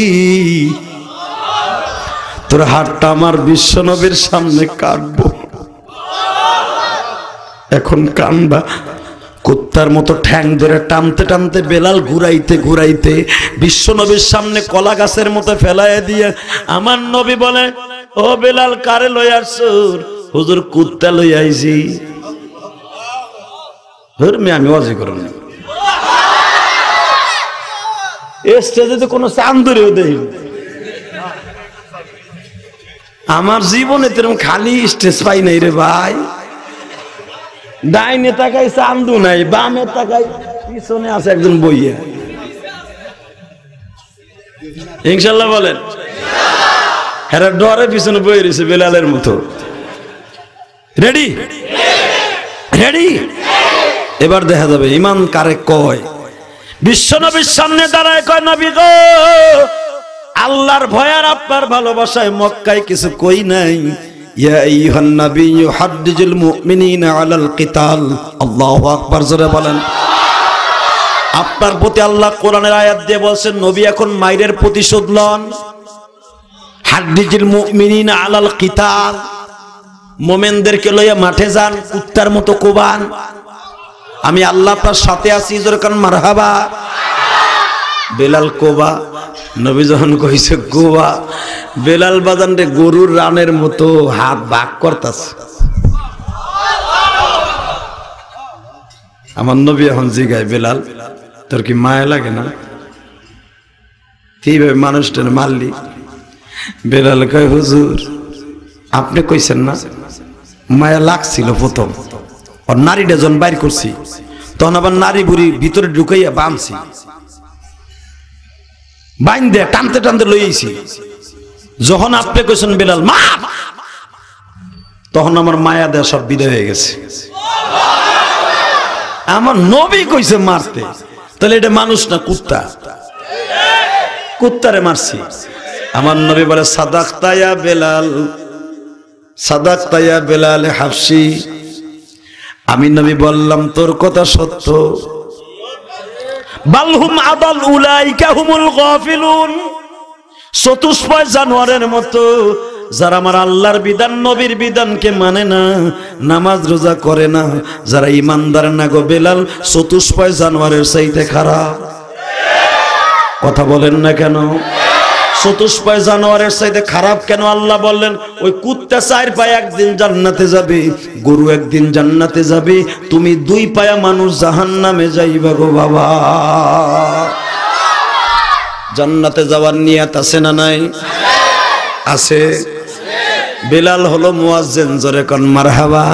তোর হাতটা আমার বিশ্বনবীর সামনে কাটবো এখন কান্দা কুত্তার মতো ঠ্যাং ধরে টানতে টানতে বেলাল ঘুরাইতে ঘুরাইতে বিশ্বনবীর সামনে কলা গাছের মতো ফেলাইয়া দিয়ে আমার নবী বলে ও বেলাল কারে লই আসুর হুজুর কুত্তা লই আইছি ধর্মে আমি অজি করুন স্টেজে তো কোনো দেই দেখিনি আমার জীবনে তেরম খালি স্টেজ পাই নাই রে ভাই ডাইনে তাকাই চান্দু নাই বামে তাকাই পিছনে আছে একজন বইয়া ইনশাল্লাহ বলেন হ্যাঁ ডরে পিছনে বই রয়েছে বেলালের মতো রেডি রেডি এবার দেখা যাবে ইমান কারে কয় বিশ্ব নবীর সামনে দাঁড়ায় কয় নবী গো আল্লাহর ভয় আর আপনার ভালোবাসায় মক্কায় কিছু কই নাই বলেন আপনার প্রতি আল্লাহ কোরআনের আয়াত দিয়ে বলছেন নবী এখন মাইরের প্রতিশোধ লন হাড্ডিজিল মুমিনিন আলাল কিতাল মোমেনদেরকে লইয়া মাঠে যান কুত্তার মতো কোবান আমি আল্লাহ আপনার সাথে আছি জোরকান মারহাবা বেলাল কোবা নবী যখন কইছে গোবা বেলাল বাজান রে গরুর রানের মতো হাত ভাগ করতাছে আমার নবী এখন জিগায় বেলাল তোর কি মায়া লাগে না এইভাবে মানুষটা মারলি বেলাল কয় হুজুর আপনি কইছেন না মায়া লাগছিল প্রথম ওর নারীটা যখন বাইর করছি তখন আবার নারী বুড়ি ভিতরে ঢুকাইয়া বামছি বাইন দে টানতে টানতে লইয়েছি যখন আপনি কইছেন বেলাল মা তখন আমার মায়া দেয়া সব বিদায় হয়ে গেছে আমার নবী কইছে মারতে তাহলে এটা মানুষ না কুত্তা কুত্তারে মারছি আমার নবী বলে সাদাক তায়া বেলাল সাদাক তায়া বেলালে হাফসি আমি নবী বললাম তোর কথা সত্য বালহুম আদাল উলাইকা হুমুল গাফিলুন চতুষ্পয় জানোয়ারের মতো যারা আমার আল্লাহর বিধান নবীর বিধানকে মানে না নামাজ রোজা করে না যারা ইমানদার না গো বেলাল চতুষ্পয় জানোয়ারের চাইতে খারাপ কথা বলেন না কেন চতুষ্পয় জানোয়ারের চাইতে খারাপ কেন আল্লাহ বললেন ওই কুত্তা চার পায়ে একদিন জান্নাতে যাবে গরু একদিন জান্নাতে যাবে তুমি দুই পায়া মানুষ জাহান নামে যাইবা গো বাবা জান্নাতে যাওয়ার নিয়াত আছে না নাই আছে বেলাল হলো মুয়াজ্জেন জোরে কন মারহাবা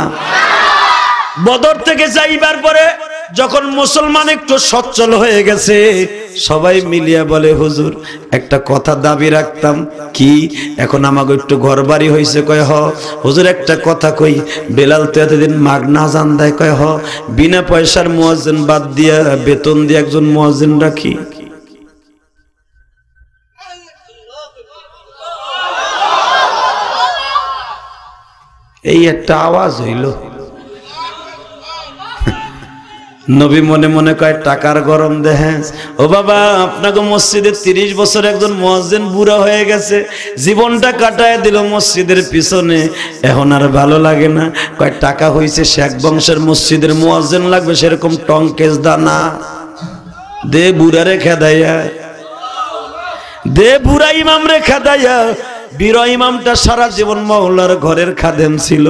বদর থেকে যাইবার পরে যখন মুসলমান একটু সচ্ছল হয়ে গেছে সবাই মিলিয়া বলে হুজুর একটা কথা দাবি রাখতাম কি এখন আমাকে একটু ঘর বাড়ি হয়েছে কয় হ হুজুর একটা কথা কই বেলাল তো এতদিন মাগ না জান দেয় কয় হ বিনা পয়সার মোয়াজিন বাদ দিয়া বেতন দিয়ে একজন মোয়াজিন রাখি এই একটা আওয়াজ হইল নবী মনে মনে কয় টাকার গরম দেহেন ও বাবা আপনাকে মসজিদে তিরিশ বছর একজন মহাজেন বুড়া হয়ে গেছে জীবনটা কাটায় দিল মসজিদের পিছনে এখন আর ভালো লাগে না কয় টাকা হয়েছে শেখ বংশের মসজিদের মসজিদ লাগবে সেরকম টঙ্কেস দানা দে বুড়ারে দেয়া দে বুড়া ইমাম রেখা দেয়া বীর ইমামটা সারা জীবন মহলার ঘরের খাদেম ছিল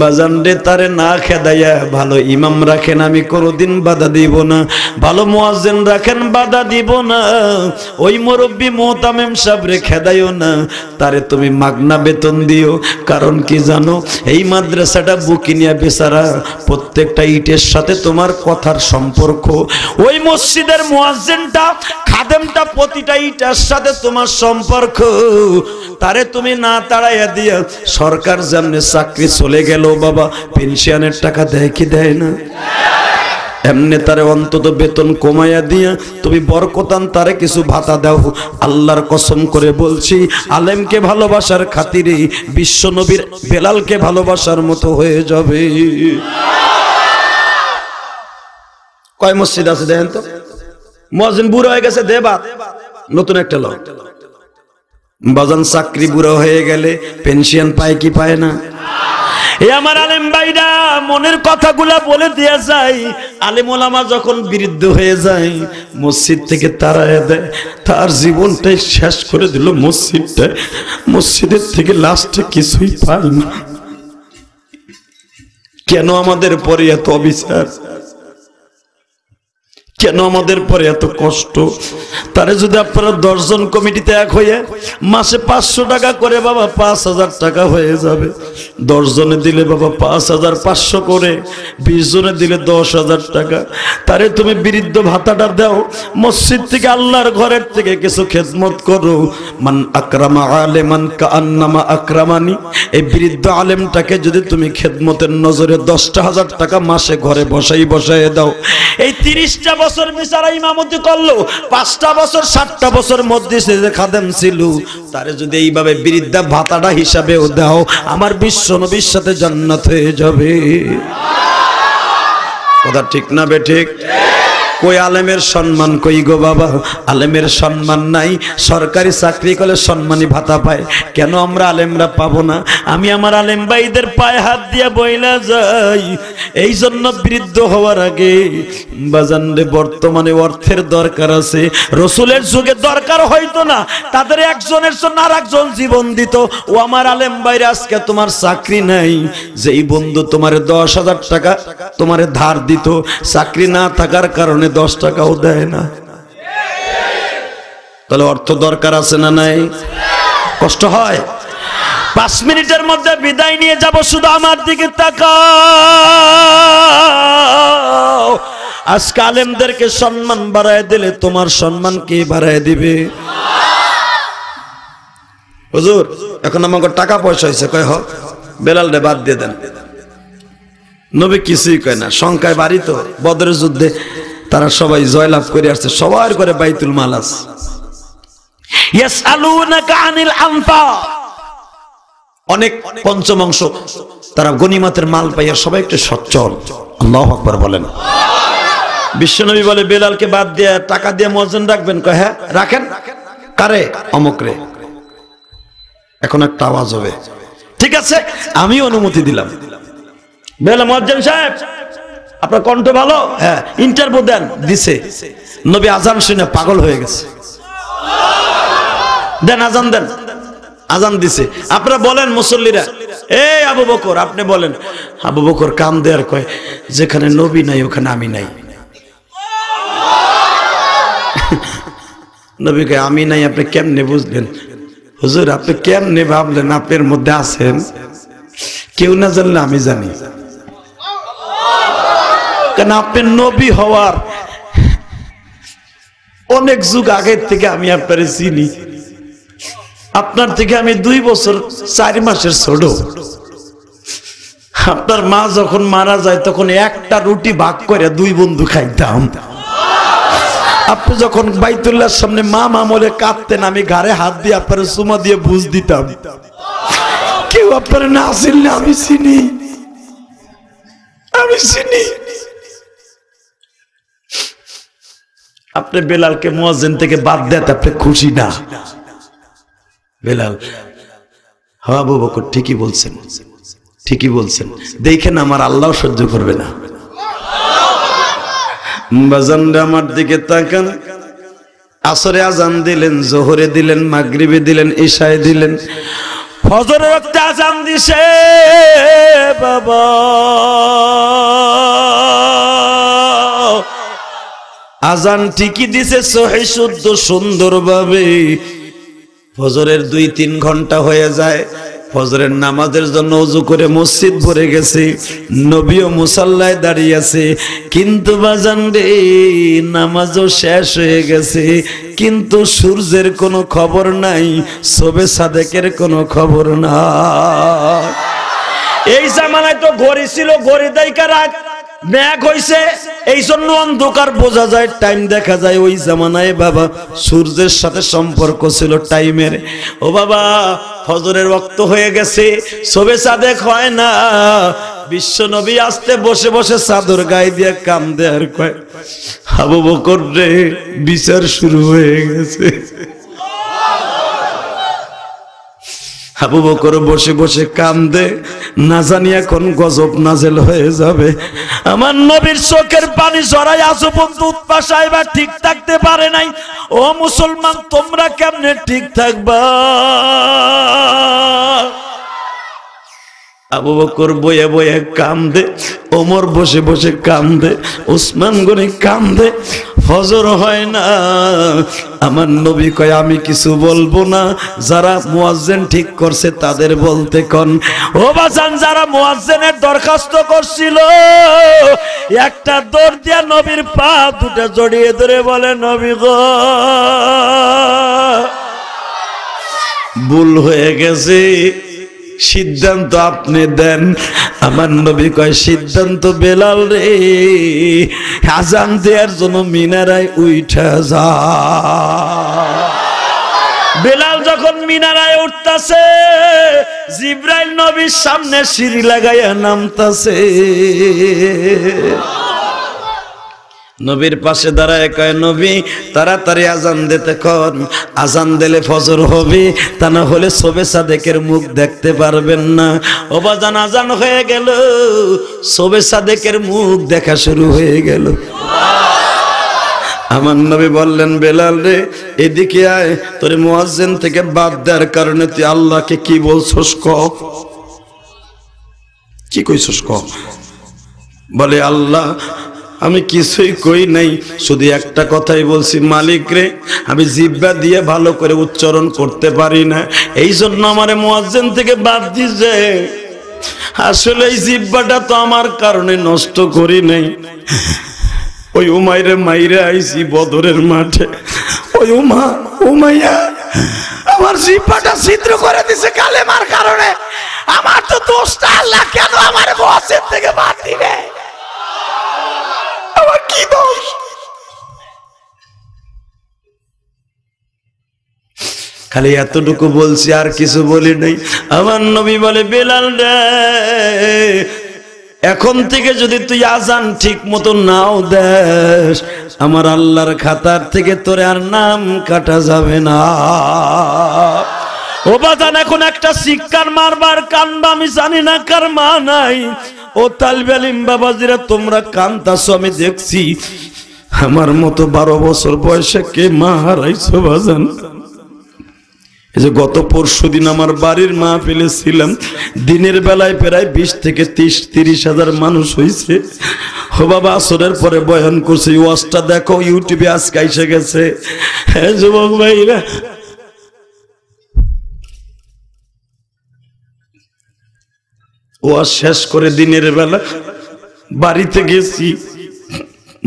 বাজান তারে না খেদাইয়া ভালো ইমাম রাখেন আমি কোনোদিন বাধা দিব না ভালো মোয়াজেন রাখেন বাধা দিব না ওই মুরব্বী মোহতামেম সাবরে খেদাইও না তারে তুমি মাগনা বেতন দিও কারণ কি জানো এই মাদ্রাসাটা বুকিনিয়া বেচারা প্রত্যেকটা ইটের সাথে তোমার কথার সম্পর্ক ওই মসজিদের মোয়াজেনটা খাদেমটা প্রতিটা ইটার সাথে তোমার সম্পর্ক তারে তুমি না তাড়াইয়া দিয়া সরকার যেমনি চাকরি চলে গেল বাবা পেনশনের টাকা দেয় কি দেয় না এমনি তারে অন্তত বেতন কমাইয়া দিয়া তুমি বরকতান তারে কিছু ভাতা দাও আল্লাহর কসম করে বলছি আলেমকে ভালোবাসার খাতিরে বিশ্বনবীর বেলালকে ভালোবাসার মতো হয়ে যাবে কয় মসজিদ আছে দেখেন তো মসজিদ বুড়ো হয়ে গেছে দেবা নতুন একটা লোক বাজান চাকরি বুড়ো হয়ে গেলে পেনশন পায় কি পায় না এ আমার আলেম বাইরা মনের কথাগুলা বলে দেয়া যায় আলেম ওলামা যখন বিরুদ্ধ হয়ে যায় মসজিদ থেকে তারায় দেয় তার জীবনটাই শেষ করে দিল মসজিদটা মসজিদের থেকে লাস্টে কিছুই পায় না কেন আমাদের পরে এত অবিচার কেন আমাদের পরে এত কষ্ট তারে যদি আপনারা দশজন কমিটিতে এক হয়ে মাসে পাঁচশো টাকা করে বাবা পাঁচ হাজার টাকা হয়ে যাবে দশজনে দিলে বাবা পাঁচ হাজার পাঁচশো করে বিশ জনে দিলে দশ হাজার টাকা তারে তুমি বৃদ্ধ ভাতাটা দাও মসজিদ থেকে আল্লাহর ঘরের থেকে কিছু খেদমত করো মান আকরামা আলেমান কান্নামা আকরামানি এই বৃদ্ধ আলেমটাকে যদি তুমি খেদমতের নজরে দশটা হাজার টাকা মাসে ঘরে বসাই বসাই দাও এই তিরিশটা বছর বিচারা ইমামতি করলো পাঁচটা বছর সাতটা বছর মধ্যে খাদেম ছিল তারে যদি এইভাবে বৃদ্ধা ভাতাটা হিসাবেও দাও আমার বিশ্ব নবীর সাথে জান্নাত হয়ে যাবে কথা ঠিক না বে ঠিক কই আলেমের সম্মান কই গো বাবা আলেমের সম্মান নাই সরকারি চাকরি করলে সম্মানই ভাতা পায় কেন আমরা আলেমরা পাবো না আমি আমার আলেম ভাইদের পায়ে হাত দিয়া বইলা যাই এই জন্য বৃদ্ধ হওয়ার আগে বাজানরে বর্তমানে অর্থের দরকার আছে রসুলের যুগে দরকার হইতো না তাদের একজনের জন্য আর একজন জীবন দিত ও আমার আলেম ভাইরে আজকে তোমার চাকরি নাই যেই বন্ধু তোমার দশ হাজার টাকা তোমার ধার দিত চাকরি না থাকার কারণে করে দশ টাকাও দেয় না তাহলে অর্থ দরকার আছে না নাই কষ্ট হয় পাঁচ মিনিটের মধ্যে বিদায় নিয়ে যাব শুধু আমার দিকে তাকাও আজকে আলেমদেরকে সম্মান বাড়ায় দিলে তোমার সম্মান কে বাড়ায় দিবে হুজুর এখন আমাকে টাকা পয়সা হয়েছে কয় হোক বেলাল রে বাদ দিয়ে দেন নবী কিছুই কয় না সংখ্যায় বাড়ি তো বদরের যুদ্ধে তারা সবাই জয়লাভ করে আসছে সবার করে বাইতুল মালাস অনেক পঞ্চম অংশ তারা গণিমাতের মাল পাইয়া সবাই একটু সচ্ছল আল্লাহ আকবর বলেন বিশ্বনবী বলে বেলালকে বাদ দিয়ে টাকা দিয়ে মজন রাখবেন কয় হ্যাঁ রাখেন কারে অমকরে এখন একটা আওয়াজ হবে ঠিক আছে আমি অনুমতি দিলাম বেলা মজ্জেন সাহেব আপনার কণ্ঠ ভালো হ্যাঁ ইন্টারভিউ দেন দিছে নবী আজান শুনে পাগল হয়ে গেছে দেন আজান দেন আজান দিছে আপনারা বলেন মুসল্লিরা এই আবু বকর আপনি বলেন আবু বকর কাম দেয়ার কয় যেখানে নবী নাই ওখানে আমি নাই নবী কয় আমি নাই আপনি কেমনে বুঝলেন হুজুর আপনি কেমনে ভাবলেন আপনার মধ্যে আছেন কেউ না জানলে আমি জানি কেন আপনি নবী হওয়ার অনেক যুগ আগের থেকে আমি আপনার চিনি আপনার থেকে আমি দুই বছর চারি মাসের ছোট আপনার মা যখন মারা যায় তখন একটা রুটি ভাগ করে দুই বন্ধু খাইতাম আপনি যখন বাইতুল্লার সামনে মা মামলে কাঁদতেন আমি ঘরে হাত দিয়ে আপনার সুমা দিয়ে বুঝ দিতাম কেউ আপনার না আসিল না আমি চিনি আমি চিনি আপনি বেলালকে মোয়াজেন থেকে বাদ দেন আপনি খুশি না বেলাল হ্যাঁ বকর ঠিকই বলছেন ঠিকই বলছেন দেখেন আমার আল্লাহ সহ্য করবে না বাজানরা আমার দিকে তাকান আসরে আজান দিলেন জোহরে দিলেন মাগরিবে দিলেন ঈশায় দিলেন ফজরের একটা আজান দিছে বাবা আজান ঠিকই দিছে সহি শুদ্ধ ভাবে ফজরের দুই তিন ঘন্টা হয়ে যায় ফজরের নামাজের জন্য উজু করে মসজিদ ভরে গেছে নবী ও মুসাল্লায় দাঁড়িয়ে আছে কিন্তু বাজান রে নামাজও শেষ হয়ে গেছে কিন্তু সূর্যের কোনো খবর নাই সবে সাদেকের কোনো খবর না এই জামানায় তো ঘড়ি ছিল ঘড়ি দায়িকা রাখ ন্যাক হইছে এই জন্য অন্ধকার বোঝা যায় টাইম দেখা যায় ওই জামানায় বাবা সূর্যের সাথে সম্পর্ক ছিল টাইমের ও বাবা ফজরের রক্ত হয়ে গেছে সবে সাদেক হয় না বিশ্ব নবী আসতে বসে বসে চাদর গায়ে দিয়ে কাম দেয়ার কয় হাবু বকর রে বিচার শুরু হয়ে গেছে আবু বকর বসে বসে কান্দে না জানি এখন গজব নাজেল হয়ে যাবে আমার নবীর চোখের পানি জড়াই আসো বন্ধু উৎপাশা এবার ঠিক থাকতে পারে নাই ও মুসলমান তোমরা কেমনে ঠিক থাকবা আবু বকর বয়ে বয়ে কান্দে ওমর বসে বসে কান্দে ওসমান গনি কান্দে হজর হয় না আমার নবী কয় আমি কিছু বলবো না যারা মুয়াজ্জেন ঠিক করছে তাদের বলতে কন ও বাজান যারা মুয়াজ্জেনের দরখাস্ত করছিল একটা দর দিয়া নবীর পা দুটা জড়িয়ে ধরে বলে নবী গো ভুল হয়ে গেছে সিদ্ধান্ত আপনি দেন আমার নবী কয় সিদ্ধান্ত বেলাল রে আজান দেওয়ার জন্য মিনারায় উঠে যা বেলাল যখন মিনারায় উঠতেছে জিব্রাইল নবীর সামনে সিঁড়ি লাগাইয়া নামতাছে নবীর পাশে দাঁড়ায় কয় নবী তাড়াতাড়ি আজান দিতে কর আজান দিলে ফজর হবে তা না হলে সবে সাদেকের মুখ দেখতে পারবেন না অবাজান আজান হয়ে গেল সবে সাদেকের মুখ দেখা শুরু হয়ে গেল আমার নবী বললেন বেলাল রে এদিকে আয় তোর মুয়াজ্জিন থেকে বাদ দেওয়ার কারণে তুই আল্লাহকে কি বলছস ক কি কইছস ক বলে আল্লাহ আমি কিছুই কই নাই শুধু একটা কথাই বলছি মালিক রে আমি জিব্বা দিয়ে ভালো করে উচ্চারণ করতে পারি না এই জন্য আমার মোয়াজ্জেন থেকে বাদ দিছে আসলে এই জিব্বাটা তো আমার কারণে নষ্ট করি নাই ওই উমাইরে মাইরে আইছি বদরের মাঠে ওই উমা উমাইয়া আমার জিব্বাটা ছিদ্র করে দিছে কালেমার কারণে আমার তো দোষটা আল্লাহ কেন আমার মোয়াজ্জেন থেকে বাদ দিবে কি দোষ খালি এতটুকু বলছি আর কিছু বলি নাই আমার নবী বলে বেলাল রে এখন থেকে যদি তুই আজান ঠিক মতো নাও দেশ আমার আল্লাহর খাতার থেকে তোর আর নাম কাটা যাবে না ও বাজান এখন একটা শিক্ষার মারবার কান্ড আমি জানি না কার মা নাই ও তালবেলিম বাবাজিরা তোমরা কান্তাছো আমি দেখছি আমার মতো বারো বছর বয়সে কে মা হারাইছো বাজান এই যে গত পরশু দিন আমার বাড়ির মা ফেলেছিলাম দিনের বেলায় প্রায় বিশ থেকে তিরিশ তিরিশ হাজার মানুষ হয়েছে ও বাবা আসরের পরে বয়ান করছে ওয়াজটা দেখো ইউটিউবে আজকে এসে গেছে হ্যাঁ যুবক ভাইরা ওয়াজ শেষ করে দিনের বেলা বাড়িতে গেছি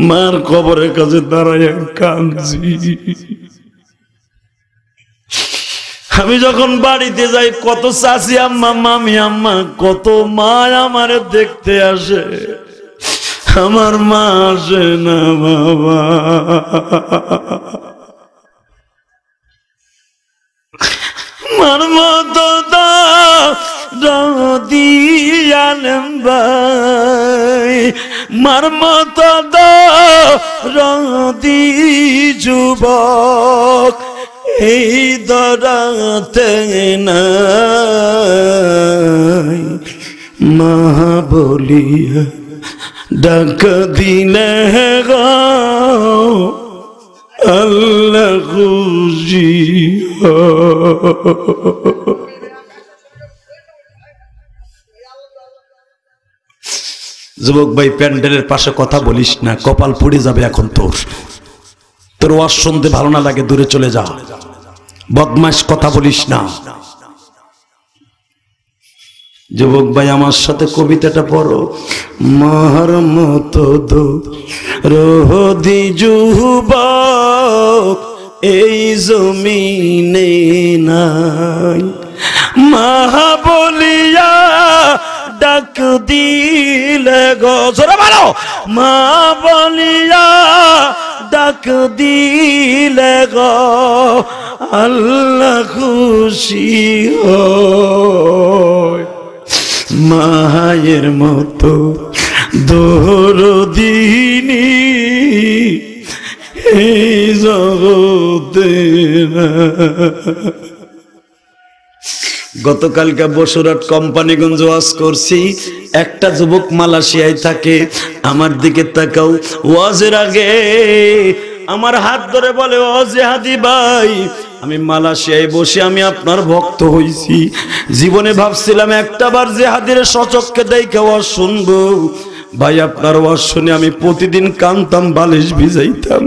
মার কবরের কাছে দাঁড়ায় কাঁদছি আমি যখন বাড়িতে যাই কত চাষি আম্মা মামি আম্মা কত মা আমারে দেখতে আসে আমার মা আসে না বাবা মার মতো দিয়ান ভাই মার মত রদি যুবক এই দরাতে নাই মা বলিয়া ডাক দিলে আল্লাহ খুশি যুবক ভাই প্যান্ডেলের পাশে কথা বলিস না কপাল পুড়ে যাবে এখন তোর তোর ওয়াশ শুনতে ভালো না লাগে দূরে চলে যা বদমাস কথা বলিস না যুবক ভাই আমার সাথে কবিতাটা পড়ো মার মতো দো রোহদি যুবক এই জমিনে নাই মা ডাক দিলে গো জোরে মা বলিয়া ডাক দিলে গো আল্লাহ খুশি হয় মায়ের মতো দরদিনী এই জগতে না গতকালকে বসুরাট কোম্পানিগঞ্জ ওয়াজ করছি একটা যুবক মালয়েশিয়ায় থাকে আমার দিকে তাকাও ওয়াজের আগে আমার হাত ধরে বলে ও জেহাদি ভাই আমি মালয়েশিয়ায় বসে আমি আপনার ভক্ত হইছি জীবনে ভাবছিলাম একটাবার জেহাদির সচক্ষে দেখে ওয়াজ শুনবো ভাই আপনার ওয়াজ শুনে আমি প্রতিদিন কানতাম বালিশ ভিজাইতাম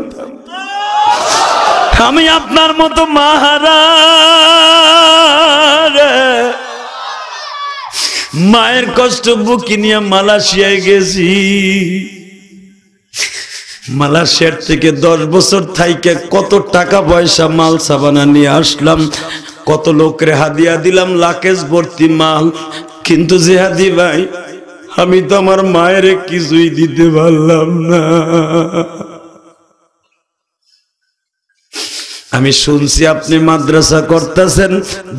আমি আপনার মতো মহারাজ মায়ের কষ্ট বুকি নিয়ে মালয়েশিয়ায় গেছি মালয়েশিয়ার থেকে দশ বছর থাইকে কত টাকা পয়সা মাল সাবানা নিয়ে আসলাম কত লোকের হাদিয়া দিলাম লাকেশ ভর্তি মাল কিন্তু জেহাদি ভাই আমি তো আমার মায়ের কিছুই দিতে পারলাম না আমি শুনছি আপনি মাদ্রাসা করতেছেন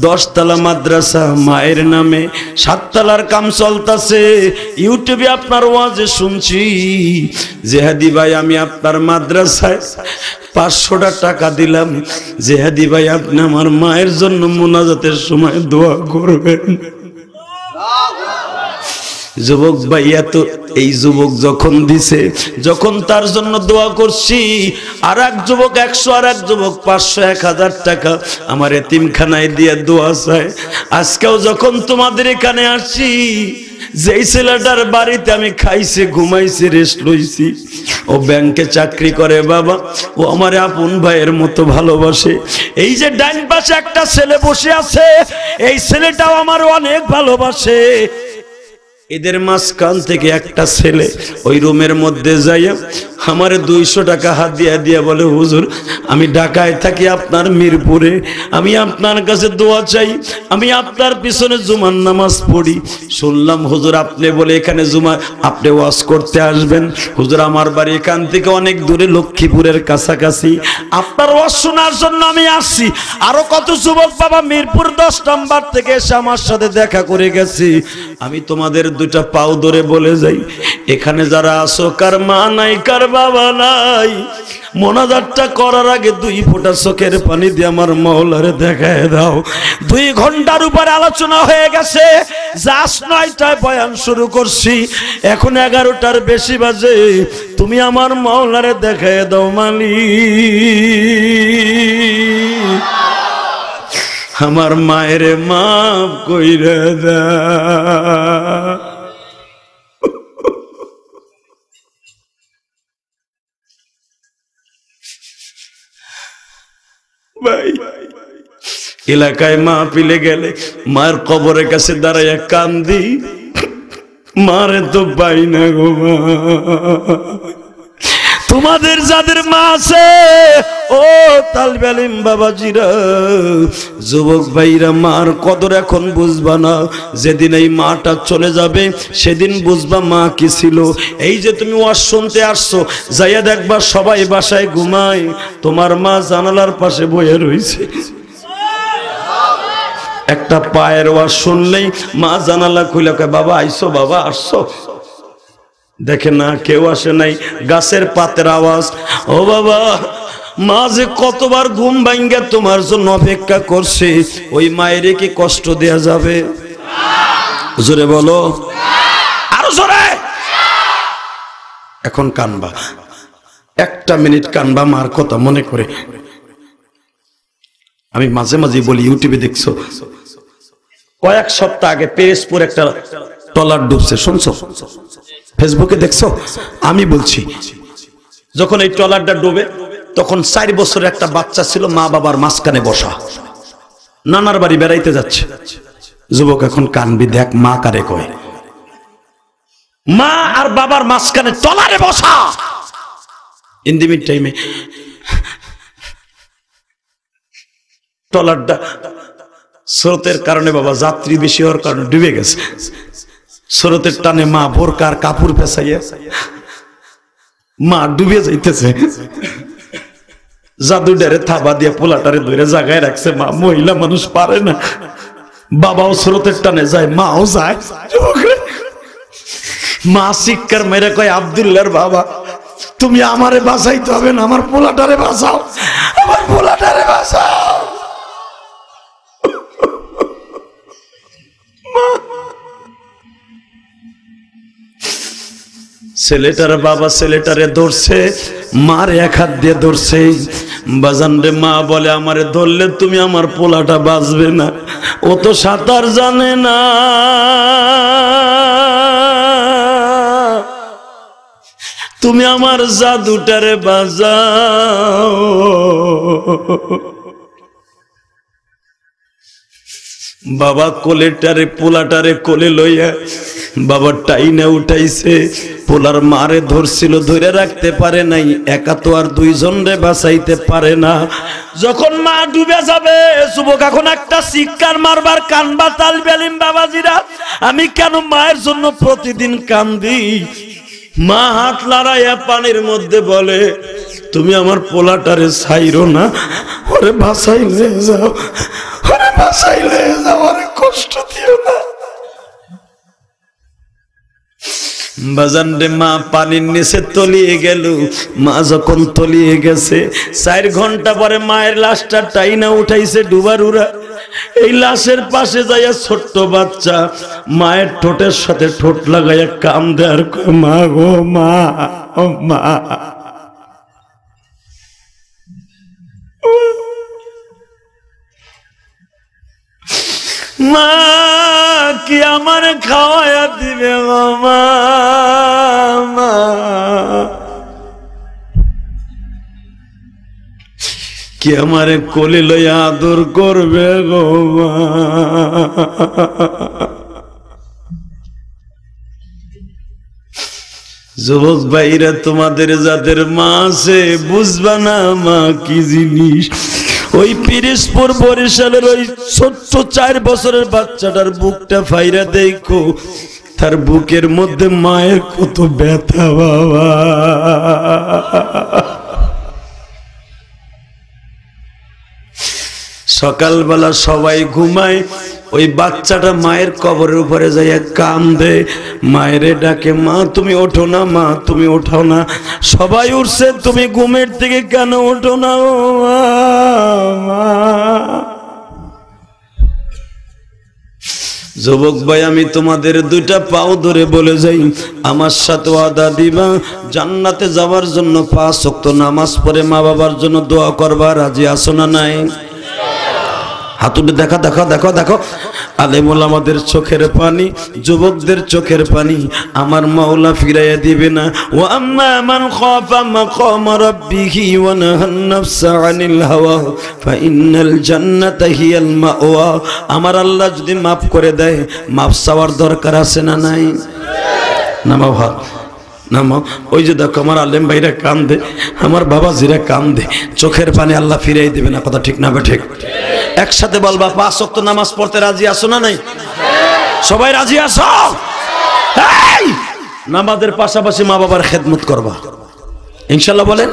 দশতলা মাদ্রাসা মায়ের নামে সাততলার কাম চলতেছে ইউটিউবে আপনার ওয়াজে শুনছি জেহাদি ভাই আমি আপনার মাদ্রাসায় পাঁচশোটা টাকা দিলাম জেহাদি ভাই আপনি আমার মায়ের জন্য মোনাজাতের সময় দোয়া করবেন যুবক ভাইয়া তো এই যুবক যখন দিছে যখন তার জন্য দোয়া করছি আর এক যুবক একশো আর এক যুবক পাঁচশো এক হাজার টাকা আমার এতিমখানায় দিয়ে দোয়া চায় আজকেও যখন তোমাদের এখানে আসি যে ছেলেটার বাড়িতে আমি খাইছি ঘুমাইছি রেস্ট লইছি ও ব্যাংকে চাকরি করে বাবা ও আমার আপন ভাইয়ের মতো ভালোবাসে এই যে ডাইন পাশে একটা ছেলে বসে আছে এই ছেলেটাও আমার অনেক ভালোবাসে এদের মাঝখান থেকে একটা ছেলে ওই রুমের মধ্যে যাইয়া আমার দুইশো টাকা হাত দিয়া দিয়া বলে হুজুর আমি ঢাকায় থাকি আপনার মিরপুরে আমি আপনার কাছে দোয়া চাই আমি আপনার পিছনে জুমার নামাজ পড়ি শুনলাম হুজুর আপনি বলে এখানে জুমা আপনি ওয়াশ করতে আসবেন হুজুর আমার বাড়ি এখান থেকে অনেক দূরে লক্ষ্মীপুরের কাছাকাছি আপনার ওয়াশ শোনার জন্য আমি আসছি আরো কত যুবক বাবা মিরপুর দশ নম্বর থেকে এসে আমার সাথে দেখা করে গেছি আমি তোমাদের দুইটা পাও ধরে বলে যাই এখানে যারা আসো কার মা নাই কার বাবা নাই মোনাজাতটা করার আগে দুই ফোঁটা চোখের পানি দিয়ে আমার মহলারে দেখায় দাও দুই ঘন্টার উপরে আলোচনা হয়ে গেছে জাস নয়টায় বয়ান শুরু করছি এখন এগারোটার বেশি বাজে তুমি আমার মহলারে দেখায় দাও মালি আমার মায়ের মাপ কইরা দা ভাই এলাকায় মা পিলে গেলে মার কবরের কাছে দাঁড়াইয়া কান্দি মারে তো পাই না গো মা যাদের মা আছে ও তালবেলিম বাবাজিরা যুবক ভাইরা মার কদর এখন বুঝবা না যেদিন এই মাটা চলে যাবে সেদিন বুঝবা মা কি ছিল এই যে তুমি ওয়াজ শুনতে আসছো যাইয়া দেখবা সবাই বাসায় ঘুমায় তোমার মা জানালার পাশে বয়ে রয়েছে একটা পায়ের ওয়াজ শুনলেই মা জানালা খুলে বাবা আইসো বাবা আসছো দেখে না কেউ আসে নাই গাছের পাতের আওয়াজ ও বাবা মাঝে কতবার ঘুম ভাঙ্গে তোমার জন্য অপেক্ষা করছে ওই মায়ের কি কষ্ট দেয়া যাবে জোরে বলো আরো জোরে এখন কানবা একটা মিনিট কানবা মার কথা মনে করে আমি মাঝে মাঝে বলি ইউটিউবে দেখছো কয়েক সপ্তাহ আগে পেরেসপুর একটা টলার ডুবছে শুনছো ফেসবুকে দেখছো আমি বলছি যখন এই ট্রলারটা ডুবে তখন চার বছরের একটা বাচ্চা ছিল মা বাবার মাঝখানে বসা নানার বাড়ি বেড়াইতে যাচ্ছে যুবক এখন কানবি দেখ মা কারে কয় মা আর বাবার মাঝখানে ট্রলারে বসা ইন দি মিড টাইমে ট্রলারটা স্রোতের কারণে বাবা যাত্রী বেশি হওয়ার কারণে ডুবে গেছে স্রোতের টানে মা বোরকার কাপড় পেঁচাইয়া মা ডুবে যাইতেছে জাদু ডেরে থাবা দিয়ে পোলাটারে ধরে জাগায় রাখছে মা মহিলা মানুষ পারে না বাবাও স্রোতের টানে যায় মাও যায় মা শিক্ষার মেরে কয় আবদুল্লার বাবা তুমি আমারে বাসাইতে হবে না আমার পোলাটারে বাসাও আমার পোলাটারে বাসাও ছেলেটার বাবা ছেলেটারে ধরছে মার এক হাত দিয়ে ধরছে বাজান রে মা বলে আমারে ধরলে তুমি আমার পোলাটা বাঁচবে না ও তো সাঁতার জানে না তুমি আমার জাদুটারে বাজাও বাবা কোলেটারে পোলাটারে কোলে লইয়া বাবা টাইনে উঠাইছে পোলার মারে ধরছিল ধরে রাখতে পারে নাই একা তো আর দুইজন রে বাঁচাইতে পারে না যখন মা ডুবে যাবে যুবক এখন একটা শিক্ষার মারবার কানবা তাল বেলিম বাবাজিরা আমি কেন মায়ের জন্য প্রতিদিন কান্দি মা হাত লড়াইয়া পানির মধ্যে বলে তুমি আমার পোলাটারে ছাইরো না ওরে ভাসাই নিয়ে যাও ওরে ভাষাই যাও ওরে কষ্ট দিও না বাজান রে মা পানির নিচে তলিয়ে গেল মা যখন তলিয়ে গেছে চার ঘন্টা পরে মায়ের লাশটা টাইনা উঠাইছে ডুবারুরা এই লাশের পাশে যাইয়া ছোট্ট বাচ্চা মায়ের ঠোঁটের সাথে ঠোঁট লাগাইয়া কাম দেয়ার মা গো মা মা মা কি আমার খাওয়াইয়া দিবে মামা কি আমার কলে লইয়া আদর করবে গো যুবক ভাইরা তোমাদের যাদের মা আছে বুঝবা না মা কি জিনিস ওই পিরিশপুর বরিশালের ওই ছোট্ট চার বছরের বাচ্চাটার বুকটা ফাইরা দেখো তার বুকের মধ্যে মায়ের কত ব্যথা বাবা সকালবেলা সবাই ঘুমায় ওই বাচ্চাটা মায়ের কবরের উপরে যাইয়া কাম দে মায়েরে ডাকে মা তুমি ওঠো না মা তুমি ওঠাও না সবাই উঠছে তুমি ঘুমের থেকে কেন ওঠো না ও যুবক ভাই আমি তোমাদের দুইটা পাও ধরে বলে যাই আমার সাথে আদা দিবা জান্নাতে যাওয়ার জন্য পা শক্ত নামাজ পড়ে মা বাবার জন্য দোয়া করবা রাজি আসো না নাই হাতুড়ে দেখা দেখো দেখো দেখো আলেমুল আমাদের চোখের পানি যুবকদের চোখের পানি আমার মাওলা ফিরাইয়া দিবে না ও আম্মা মান খাফা মাকাম রাব্বিহি ওয়া নাহান নাফসা আনিল হাওয়া ফাইনাল জান্নাতা হিয়াল মাওয়া আমার আল্লাহ যদি maaf করে দেয় maaf চাওয়ার দরকার আছে না নাই নামাও হাত নামাও ওই যে দেখো আমার আলেম ভাইরা দে আমার বাবা বাবাজিরা দে চোখের পানি আল্লাহ ফিরাই দেবে না কথা ঠিক না বা ঠিক একসাথে বলবা পাঁচ অক্ত নামাজ পড়তে রাজি আসো না নাই সবাই রাজি আসো নামাজের পাশাপাশি মা বাবার খেদমত করবা ইনশাল্লাহ বলেন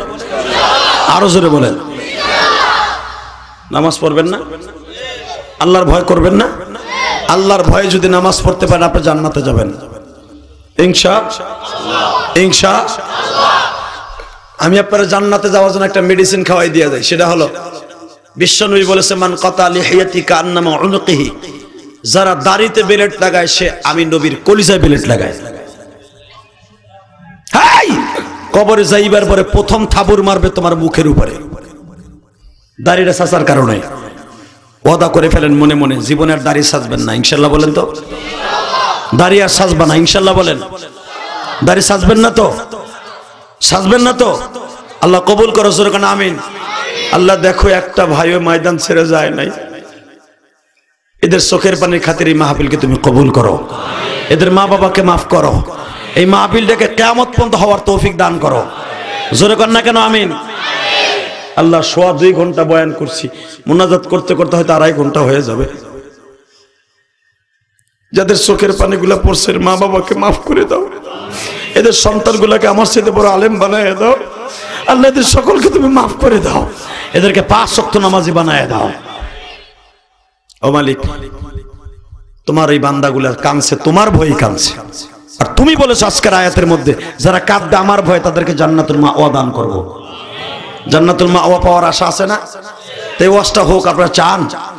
আরো জোরে বলেন নামাজ পড়বেন না আল্লাহর ভয় করবেন না আল্লাহর ভয়ে যদি নামাজ পড়তে পারেন আপনি জান্নাতে যাবেন ইংসা ইংসা আমি আপনারা জান্নাতে যাওয়ার জন্য একটা মেডিসিন খাওয়াই দিয়ে যাই সেটা হলো বিশ্বনবী বলেছে মান কথা লিহিয়াতি কান্নাম নামে যারা দাড়িতে বেলেট লাগায় সে আমি নবীর কলিজায় বেলেট লাগায় কবরে যাইবার পরে প্রথম থাবুর মারবে তোমার মুখের উপরে দাড়িটা সাজার কারণে ওয়াদা করে ফেলেন মনে মনে জীবনের দাড়ি সাজবেন না ইনশাল্লাহ বলেন তো দাড়ি আর সাজবা না ইনশাল্লাহ বলেন দাড়ি সাজবেন না তো সাজবেন না তো আল্লাহ কবুল করো সুরকান আমিন আল্লাহ দেখো একটা ও ময়দান ছেড়ে যায় নাই এদের চোখের পানির খাতির এই মাহফিলকে তুমি কবুল করো এদের মা বাবাকে মাফ করো এই মাহফিলটাকে কেমত পর্যন্ত হওয়ার তৌফিক দান করো জোরে কর না কেন আমিন আল্লাহ সোয়া দুই ঘন্টা বয়ান করছি মোনাজাত করতে করতে হয়তো আড়াই ঘন্টা হয়ে যাবে যাদের চোখের পানিগুলা পড়ছে মা বাবাকে মাফ করে দাও এদের সন্তানগুলাকে আমার সাথে বড় আলেম বানায় দাও আল্লাহ এদের সকলকে তুমি মাফ করে দাও এদেরকে পাঁচ শক্ত নামাজি বানায় দাও ও মালিক তোমার এই বান্দাগুলার কানছে তোমার ভয় কানছে আর তুমি বলেছো আজকের আয়াতের মধ্যে যারা কাঁদবে আমার ভয় তাদেরকে জান্নাতুল মা ওয়া দান করবো জান্নাতুল মা ওয়া পাওয়ার আশা আছে না তাই ওয়াসটা হোক আপনারা চান